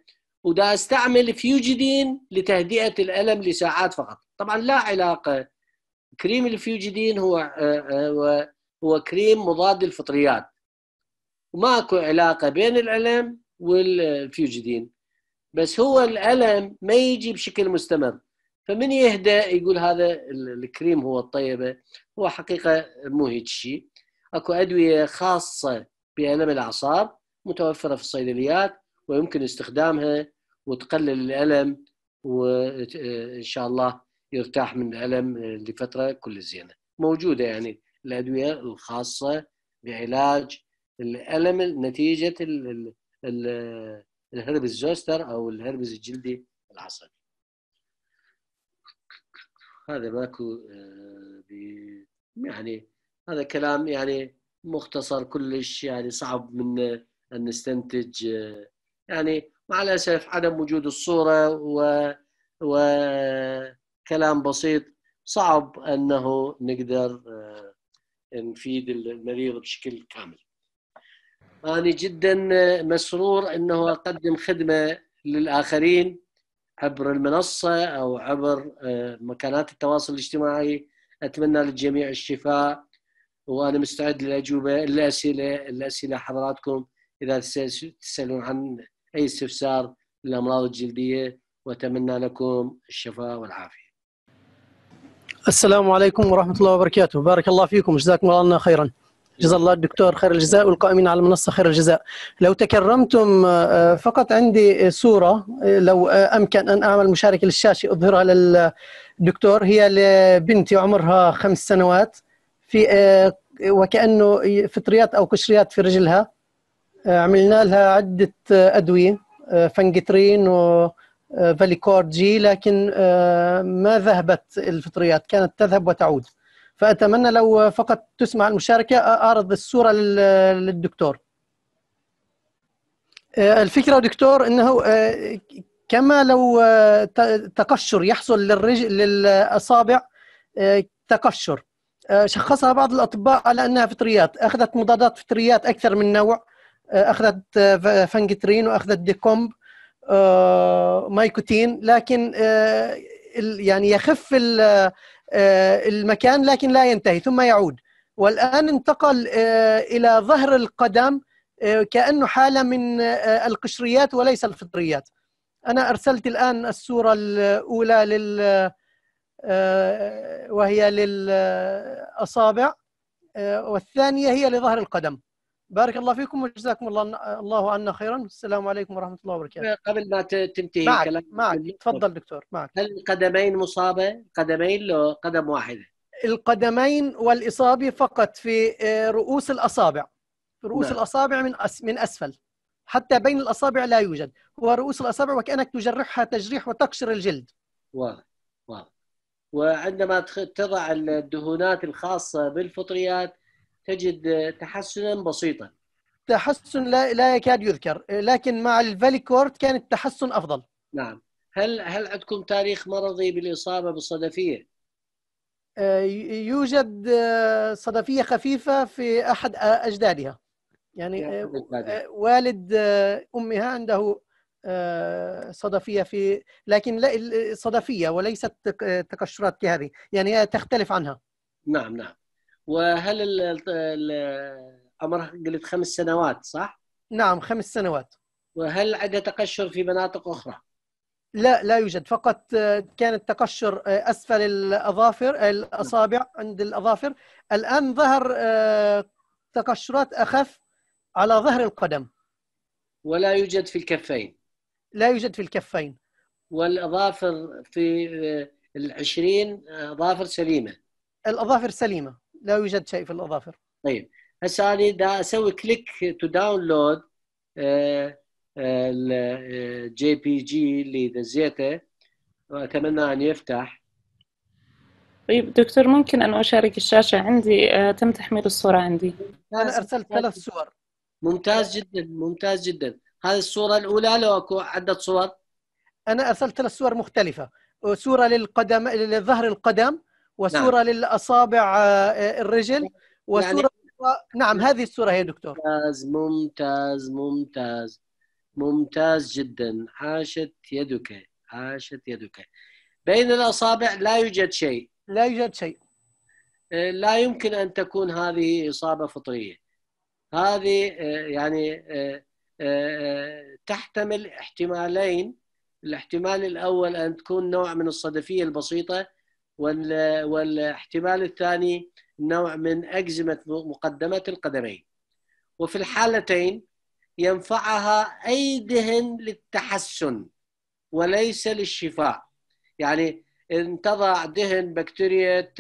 وده استعمل فيوجيدين لتهدئه الالم لساعات فقط طبعا لا علاقه كريم الفيوجيدين هو هو آه، آه، هو كريم مضاد للفطريات وماكو علاقه بين الالم والفيوجيدين بس هو الالم ما يجي بشكل مستمر فمن يهدى يقول هذا الكريم هو الطيبه هو حقيقه مو هيك شيء اكو ادويه خاصه بألم الأعصاب متوفرة في الصيدليات ويمكن استخدامها وتقلل الالم وان شاء الله يرتاح من الالم لفتره كل زينه موجوده يعني الادويه الخاصه بعلاج الالم نتيجه الهربس زوستر او الهربس الجلدي العصبي هذا ماكو آه، يعني هذا كلام يعني مختصر كلش يعني صعب من ان نستنتج آه، يعني مع الاسف عدم وجود الصوره و وكلام بسيط صعب انه نقدر آه، نفيد المريض بشكل كامل. أنا جدا مسرور أنه أقدم خدمة للآخرين عبر المنصة أو عبر آه، مكانات التواصل الاجتماعي أتمنى للجميع الشفاء وأنا مستعد للأجوبة الأسئلة الأسئلة حضراتكم إذا تسألون عن أي استفسار للأمراض الجلدية وأتمنى لكم الشفاء والعافية السلام عليكم ورحمة الله وبركاته بارك الله فيكم جزاكم الله خيرا جزا الله الدكتور خير الجزاء والقائمين على المنصة خير الجزاء لو تكرمتم آه، آه، فقط عندي آه، صورة لو أمكن أن أعمل مشاركة للشاشة أظهرها للدكتور هي لبنتي عمرها خمس سنوات في وكأنه فطريات أو قشريات في رجلها آه، عملنا لها عدة آه، أدوية آه، فنجترين وفاليكورد جي لكن ما ذهبت الفطريات كانت تذهب وتعود فأتمنى لو فقط تسمع المشاركة أعرض الصورة للدكتور الفكرة دكتور أنه كما لو تقشر يحصل للرجل للأصابع تقشر شخصها بعض الأطباء على أنها فطريات أخذت مضادات فطريات أكثر من نوع آه، اخذت آه، فانجترين واخذت ديكومب آه، مايكوتين لكن يعني يخف المكان لكن لا ينتهي ثم يعود والان انتقل الى ظهر القدم كانه حاله من القشريات وليس الفطريات انا ارسلت الان الصوره الاولى لل وهي للاصابع والثانيه هي لظهر القدم بارك الله فيكم وجزاكم الله الله عنا خيرا السلام عليكم ورحمه الله وبركاته قبل ما تنتهي معك, كلام معك. تفضل دكتور معك هل القدمين مصابه قدمين لو قدم واحده القدمين والاصابه فقط في آه، رؤوس الاصابع رؤوس نعم. الاصابع من أس من اسفل حتى بين الاصابع لا يوجد هو رؤوس الاصابع وكانك تجرحها تجريح وتقشر الجلد واضح واضح وعندما تضع الدهونات الخاصه بالفطريات تجد تحسنا بسيطا تحسن لا لا يكاد يذكر لكن مع الفاليكورت كان التحسن افضل نعم هل هل عندكم تاريخ مرضي بالاصابه بالصدفيه آه، يوجد آه، صدفيه خفيفه في احد اجدادها يعني آه، والد امها عنده صدفيه في لكن لا صدفيه وليست تقشرات كهذه يعني هي تختلف عنها نعم نعم وهل عمرها قلت خمس سنوات صح؟ نعم خمس سنوات وهل عدا تقشر في مناطق اخرى؟ لا لا يوجد فقط آه، كان التقشر آه، اسفل الاظافر الاصابع عند الاظافر الان ظهر آه، تقشرات اخف على ظهر القدم ولا يوجد في الكفين لا يوجد في الكفين والاظافر في العشرين اظافر سليمه الاظافر سليمه لا يوجد شيء في الاظافر طيب هسه انا دا اسوي كليك تو داونلود الجي بي جي اللي دزيته واتمنى ان يفتح طيب دكتور ممكن ان اشارك الشاشه عندي آه، تم تحميل الصوره عندي انا ارسلت ثلاث صور ممتاز جدا ممتاز جدا هذه الصوره الاولى لو اكو عده صور انا ارسلت ثلاث صور مختلفه صوره للقدم لظهر القدم وسوره نعم. للاصابع آه، آه، الرجل وسوره يعني... نعم هذه السوره هي دكتور ممتاز ممتاز ممتاز ممتاز جدا عاشت يدك عاشت يدك بين الاصابع لا يوجد شيء لا يوجد شيء آه، لا يمكن ان تكون هذه اصابه فطريه هذه يعني تحتمل احتمالين الاحتمال الاول ان تكون نوع من الصدفيه البسيطه وال... والاحتمال الثاني نوع من أجزمة مقدمة القدمين وفي الحالتين ينفعها أي دهن للتحسن وليس للشفاء يعني ان تضع دهن بكتيريا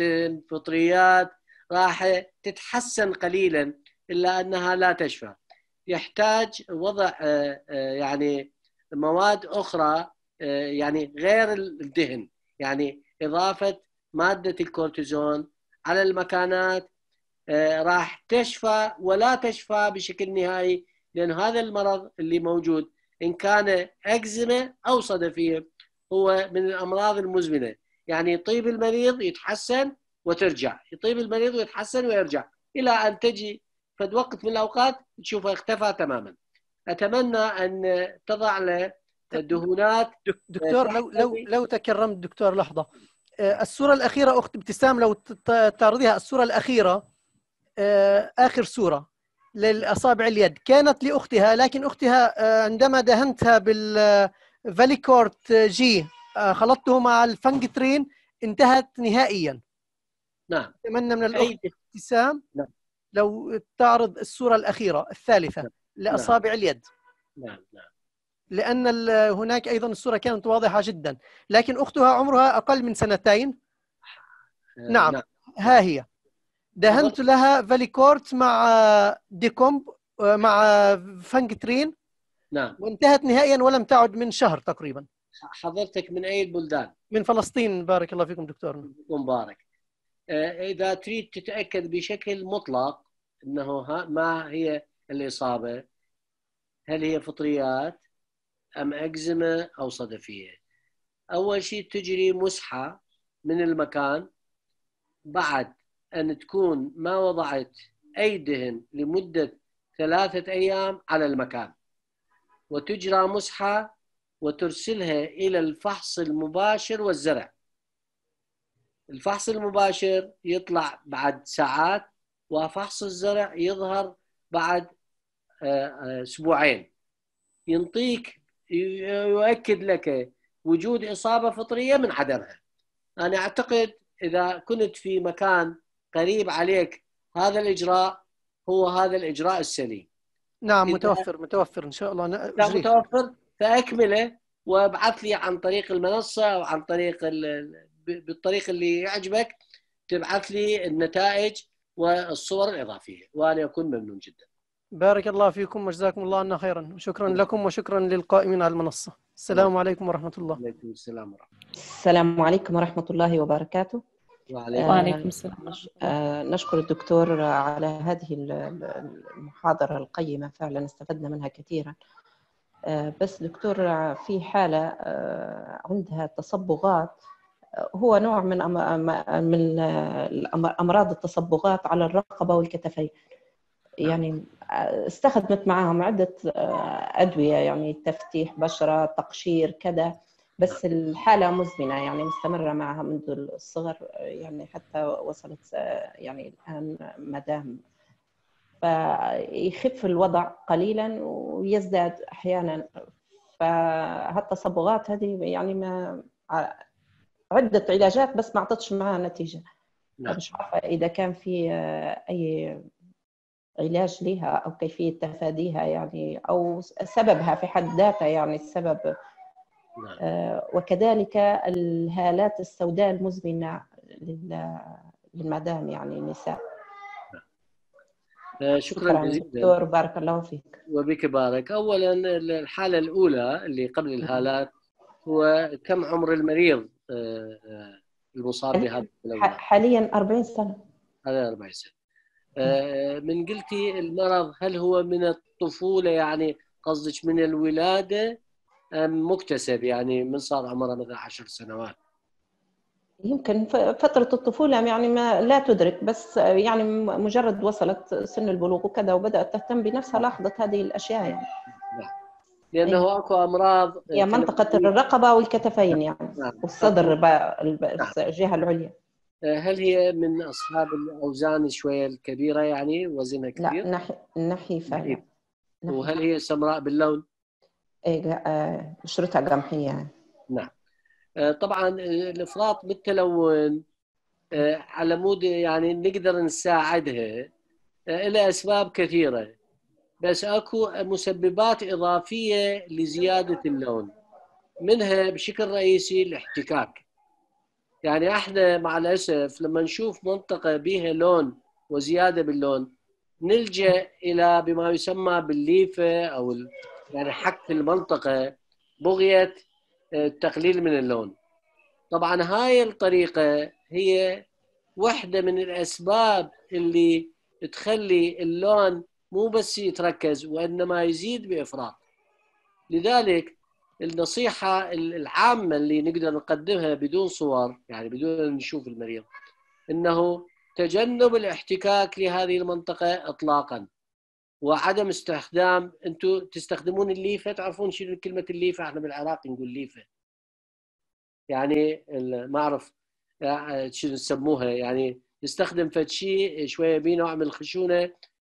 فطريات راح تتحسن قليلا الا انها لا تشفى يحتاج وضع آه، آه، يعني مواد اخرى آه، يعني غير الدهن يعني اضافه ماده الكورتيزون على المكانات آه، راح تشفى ولا تشفى بشكل نهائي لان هذا المرض اللي موجود ان كان اكزيما او صدفيه هو من الامراض المزمنه يعني يطيب المريض يتحسن وترجع يطيب المريض ويتحسن ويرجع الى ان تجي فد وقت من الاوقات تشوفه اختفى تماما اتمنى ان تضع له دهونات دكتور لو لو آه، لو تكرمت دكتور لحظه آه، الصورة الأخيرة أخت ابتسام لو تعرضيها الصورة الأخيرة آه، آخر صورة للأصابع اليد كانت لأختها لكن أختها آه، عندما دهنتها بالفاليكورت جي خلطته مع الفانجترين انتهت نهائيا نعم أتمنى من الأخت ابتسام نعم. لو تعرض الصورة الأخيرة الثالثة نعم. لأصابع اليد نعم نعم لأن هناك أيضا الصورة كانت واضحة جدا لكن أختها عمرها أقل من سنتين آه، نعم, ها هي دهنت لها فاليكورت مع ديكومب آه، مع فانكترين نعم وانتهت نهائيا ولم تعد من شهر تقريبا حضرتك من أي البلدان؟ من فلسطين بارك الله فيكم دكتور مبارك آه، إذا تريد تتأكد بشكل مطلق أنه ما هي الإصابة هل هي فطريات أم اكزيما أو صدفية أول شيء تجري مسحة من المكان بعد أن تكون ما وضعت أي دهن لمدة ثلاثة أيام على المكان وتجرى مسحة وترسلها إلى الفحص المباشر والزرع الفحص المباشر يطلع بعد ساعات وفحص الزرع يظهر بعد آه، آه، أسبوعين ينطيك يؤكد لك وجود اصابه فطريه من عدمها. انا اعتقد اذا كنت في مكان قريب عليك هذا الاجراء هو هذا الاجراء السليم. نعم متوفر متوفر ان شاء الله نعم متوفر فاكمله وابعث لي عن طريق المنصه او عن طريق بالطريق اللي يعجبك تبعث لي النتائج والصور الاضافيه وانا اكون ممنون جدا. بارك الله فيكم وجزاكم الله عنا خيرا وشكرا نعم. لكم وشكرا للقائمين على المنصة السلام نعم. عليكم ورحمة الله عليكم السلام ورحمة الله السلام عليكم ورحمة الله وبركاته وعليكم, آه، السلام آه نشكر الدكتور على هذه المحاضرة القيمة فعلا استفدنا منها كثيرا آه بس دكتور آه، في حالة آه عندها تصبغات آه، هو نوع من من امراض التصبغات على الرقبه والكتفين نعم. يعني استخدمت معاهم عدة آه، أدوية يعني تفتيح بشرة تقشير كذا بس نعم. الحالة مزمنة يعني مستمرة معها منذ الصغر يعني حتى وصلت آه، يعني الآن مدام فيخف الوضع قليلا ويزداد أحيانا فهالتصبغات هذه يعني ما آه، عدة علاجات بس ما أعطتش معها نتيجة نعم. مش عارفة إذا كان في أي علاج لها أو كيفية تفاديها يعني أو سببها في حد ذاتها يعني السبب نعم. آه، وكذلك الهالات السوداء المزمنة للمدام يعني النساء نعم. آه، شكرا, شكرا جزيلا دكتور بارك الله فيك وبك بارك اولا الحاله الاولى اللي قبل نعم. الهالات هو كم عمر المريض آه، المصاب بهذا حاليا 40 سنه هذا 40 سنه آه، من قلتي المرض هل هو من الطفوله يعني قصدك من الولاده ام مكتسب يعني من صار عمره مثلا عشر سنوات؟ يمكن فترة الطفولة يعني ما لا تدرك بس يعني مجرد وصلت سن البلوغ وكذا وبدأت تهتم بنفسها نعم. لاحظت هذه الأشياء يعني نعم. لأنه يعني أكو أمراض يعني منطقة الرقبة والكتفين يعني نعم. والصدر الجهة العليا هل هي من اصحاب الاوزان شويه الكبيره يعني وزنها كبير؟ لا نح... نحيفه نحيف. وهل هي سمراء باللون؟ ايه بشرتها آه، قمحيه يعني. نعم آه، طبعا آه، الافراط بالتلون على مود يعني نقدر نساعدها الى اسباب كثيره بس اكو مسببات اضافيه لزياده اللون منها بشكل رئيسي الاحتكاك يعني احنا مع الاسف لما نشوف منطقه بها لون وزياده باللون نلجا الى بما يسمى بالليفه او يعني حك المنطقه بغيه آه، التقليل من اللون طبعا هاي الطريقه هي واحده من الاسباب اللي تخلي اللون مو بس يتركز وانما يزيد بافراط لذلك النصيحه العامه اللي نقدر نقدمها بدون صور يعني بدون نشوف المريض انه تجنب الاحتكاك لهذه المنطقه اطلاقا وعدم استخدام انتم تستخدمون الليفه تعرفون شنو كلمه الليفه احنا بالعراق نقول ليفه يعني ما اعرف آه، آه، شنو تسموها يعني نستخدم فد شيء شويه بيه نوع من الخشونه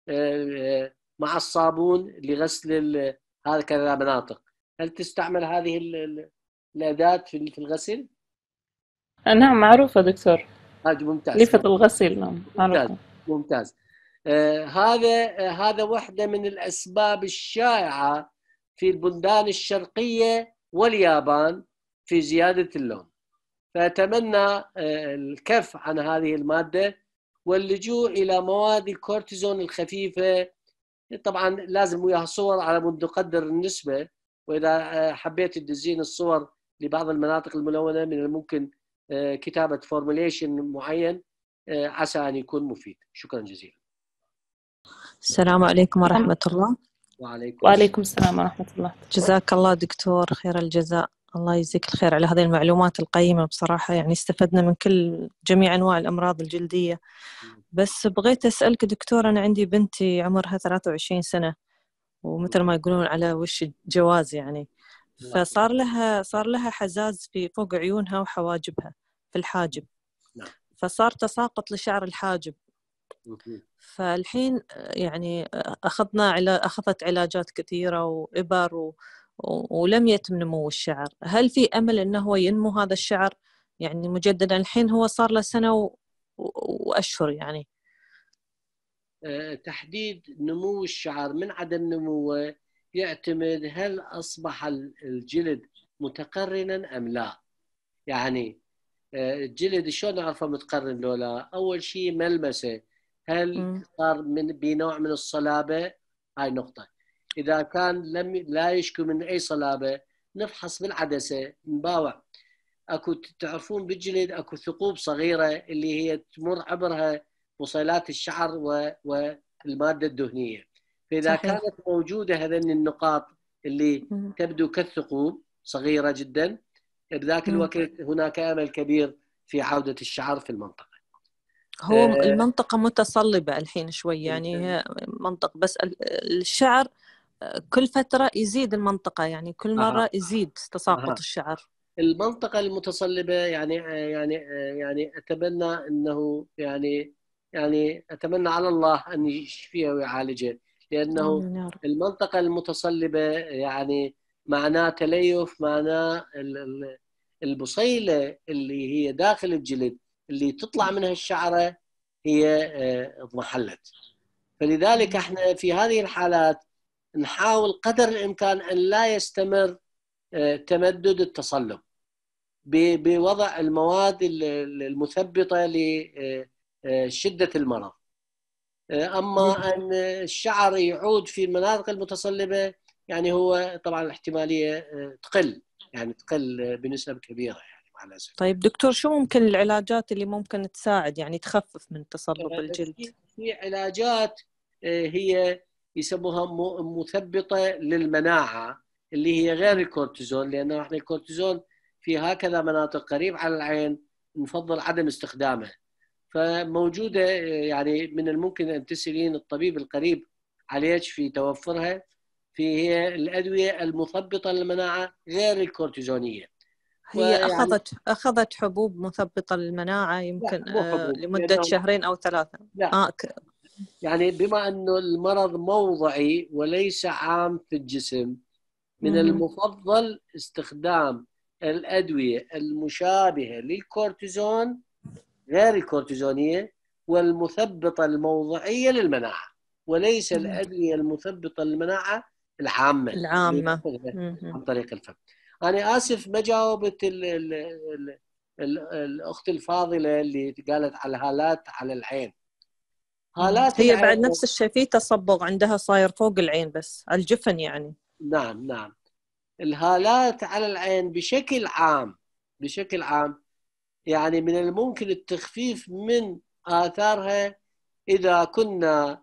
آه، مع الصابون لغسل هذا كذا مناطق هل تستعمل هذه الاداه في الغسل؟ آه، نعم معروفه دكتور هذه ممتاز لفه الغسل نعم معروفه ممتاز, ممتاز. آه هذا آه هذا واحده من الاسباب الشائعه في البلدان الشرقيه واليابان في زياده اللون فاتمنى آه الكف عن هذه الماده واللجوء الى مواد الكورتيزون الخفيفه طبعا لازم وياها صور على مد قدر النسبه واذا آه، حبيت تدزين الصور لبعض المناطق الملونه من الممكن آه، كتابه فورموليشن معين آه، عسى ان يكون مفيد شكرا جزيلا السلام عليكم ورحمه الله وعليكم وعليكم السلام ورحمه الله جزاك الله دكتور خير الجزاء الله يجزيك الخير على هذه المعلومات القيمة بصراحة يعني استفدنا من كل جميع أنواع الأمراض الجلدية بس بغيت أسألك دكتور أنا عندي بنتي عمرها 23 سنة ومثل ما يقولون على وش جواز يعني نعم. فصار لها صار لها حزاز في فوق عيونها وحواجبها في الحاجب نعم. فصار تساقط لشعر الحاجب فالحين يعني اخذنا اخذت علاجات كثيره وابر و... ولم يتم نمو الشعر هل في امل انه هو ينمو هذا الشعر يعني مجددا الحين هو صار له سنه و... واشهر يعني آه، تحديد نمو الشعر من عدم نموه يعتمد هل اصبح الجلد متقرنا ام لا يعني آه، الجلد شلون نعرفه متقرن لو لا اول شيء ملمسه هل صار من بنوع من الصلابه هاي نقطه اذا كان لم لا يشكو من اي صلابه نفحص بالعدسه نباوع اكو تعرفون بالجلد اكو ثقوب صغيره اللي هي تمر عبرها بصيلات الشعر والماده الدهنيه فاذا صحيح. كانت موجوده هذين النقاط اللي مم. تبدو كالثقوب صغيره جدا بذاك الوقت هناك امل كبير في عوده الشعر في المنطقه هو آه المنطقه متصلبه الحين شوي يعني منطق بس الشعر آه، كل فتره يزيد المنطقه يعني كل مره آه. يزيد تساقط آه. الشعر المنطقه المتصلبه يعني آه، يعني آه، يعني اتمنى انه يعني يعني اتمنى على الله ان يشفيه ويعالجه لانه المنطقه المتصلبه يعني معناه تليف معناه البصيله اللي هي داخل الجلد اللي تطلع نعم. منها الشعره هي اضمحلت آه، فلذلك احنا في هذه الحالات نحاول قدر الامكان ان لا يستمر آه، تمدد التصلب بوضع المواد المثبطه آه، آه، شده المرض آه، اما ان الشعر يعود في المناطق المتصلبه يعني هو طبعا الاحتماليه آه، تقل يعني تقل بنسب كبيره يعني مع الاسف طيب دكتور شو ممكن العلاجات اللي ممكن تساعد يعني تخفف من تصلب الجلد؟ في علاجات هي يسموها مثبطه للمناعه اللي هي غير الكورتيزون لانه احنا الكورتيزون في هكذا مناطق قريب على العين نفضل عدم استخدامه فموجوده يعني من الممكن ان تسالين الطبيب القريب عليك في توفرها في هي الادويه المثبطه للمناعه غير الكورتيزونيه هي اخذت اخذت حبوب مثبطه للمناعه يمكن آه، لمده شهرين او ثلاثه لا. آه. يعني بما انه المرض موضعي وليس عام في الجسم من المفضل استخدام الادويه المشابهه للكورتيزون غير الكورتيزونية والمثبطة الموضعية للمناعة وليس الأدوية المثبطة للمناعة العامة العامة عن طريق الفم أنا آسف ما جاوبت الـ الـ الـ الـ الأخت الفاضلة اللي قالت على الهالات على العين هالات هي بعد نفس الشيء في تصبغ عندها صاير فوق العين بس على الجفن يعني نعم نعم الهالات على العين بشكل عام بشكل عام يعني من الممكن التخفيف من آثارها إذا كنا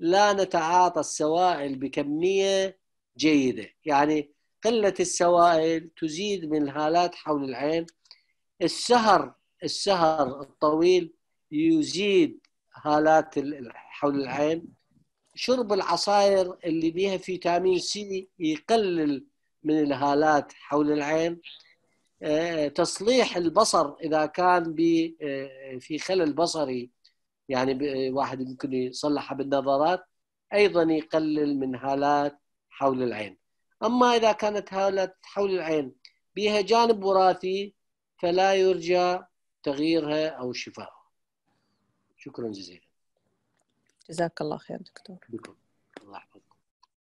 لا نتعاطى السوائل بكمية جيدة يعني قلة السوائل تزيد من الهالات حول العين السهر السهر الطويل يزيد هالات حول العين شرب العصائر اللي بيها فيتامين سي يقلل من الهالات حول العين آه، تصليح البصر اذا كان آه، في خلل بصري يعني آه، واحد يمكن يصلحها بالنظارات ايضا يقلل من هالات حول العين اما اذا كانت هالات حول العين بها جانب وراثي فلا يرجى تغييرها او شفائها شكرا جزيلا جزاك الله خير دكتور بكم.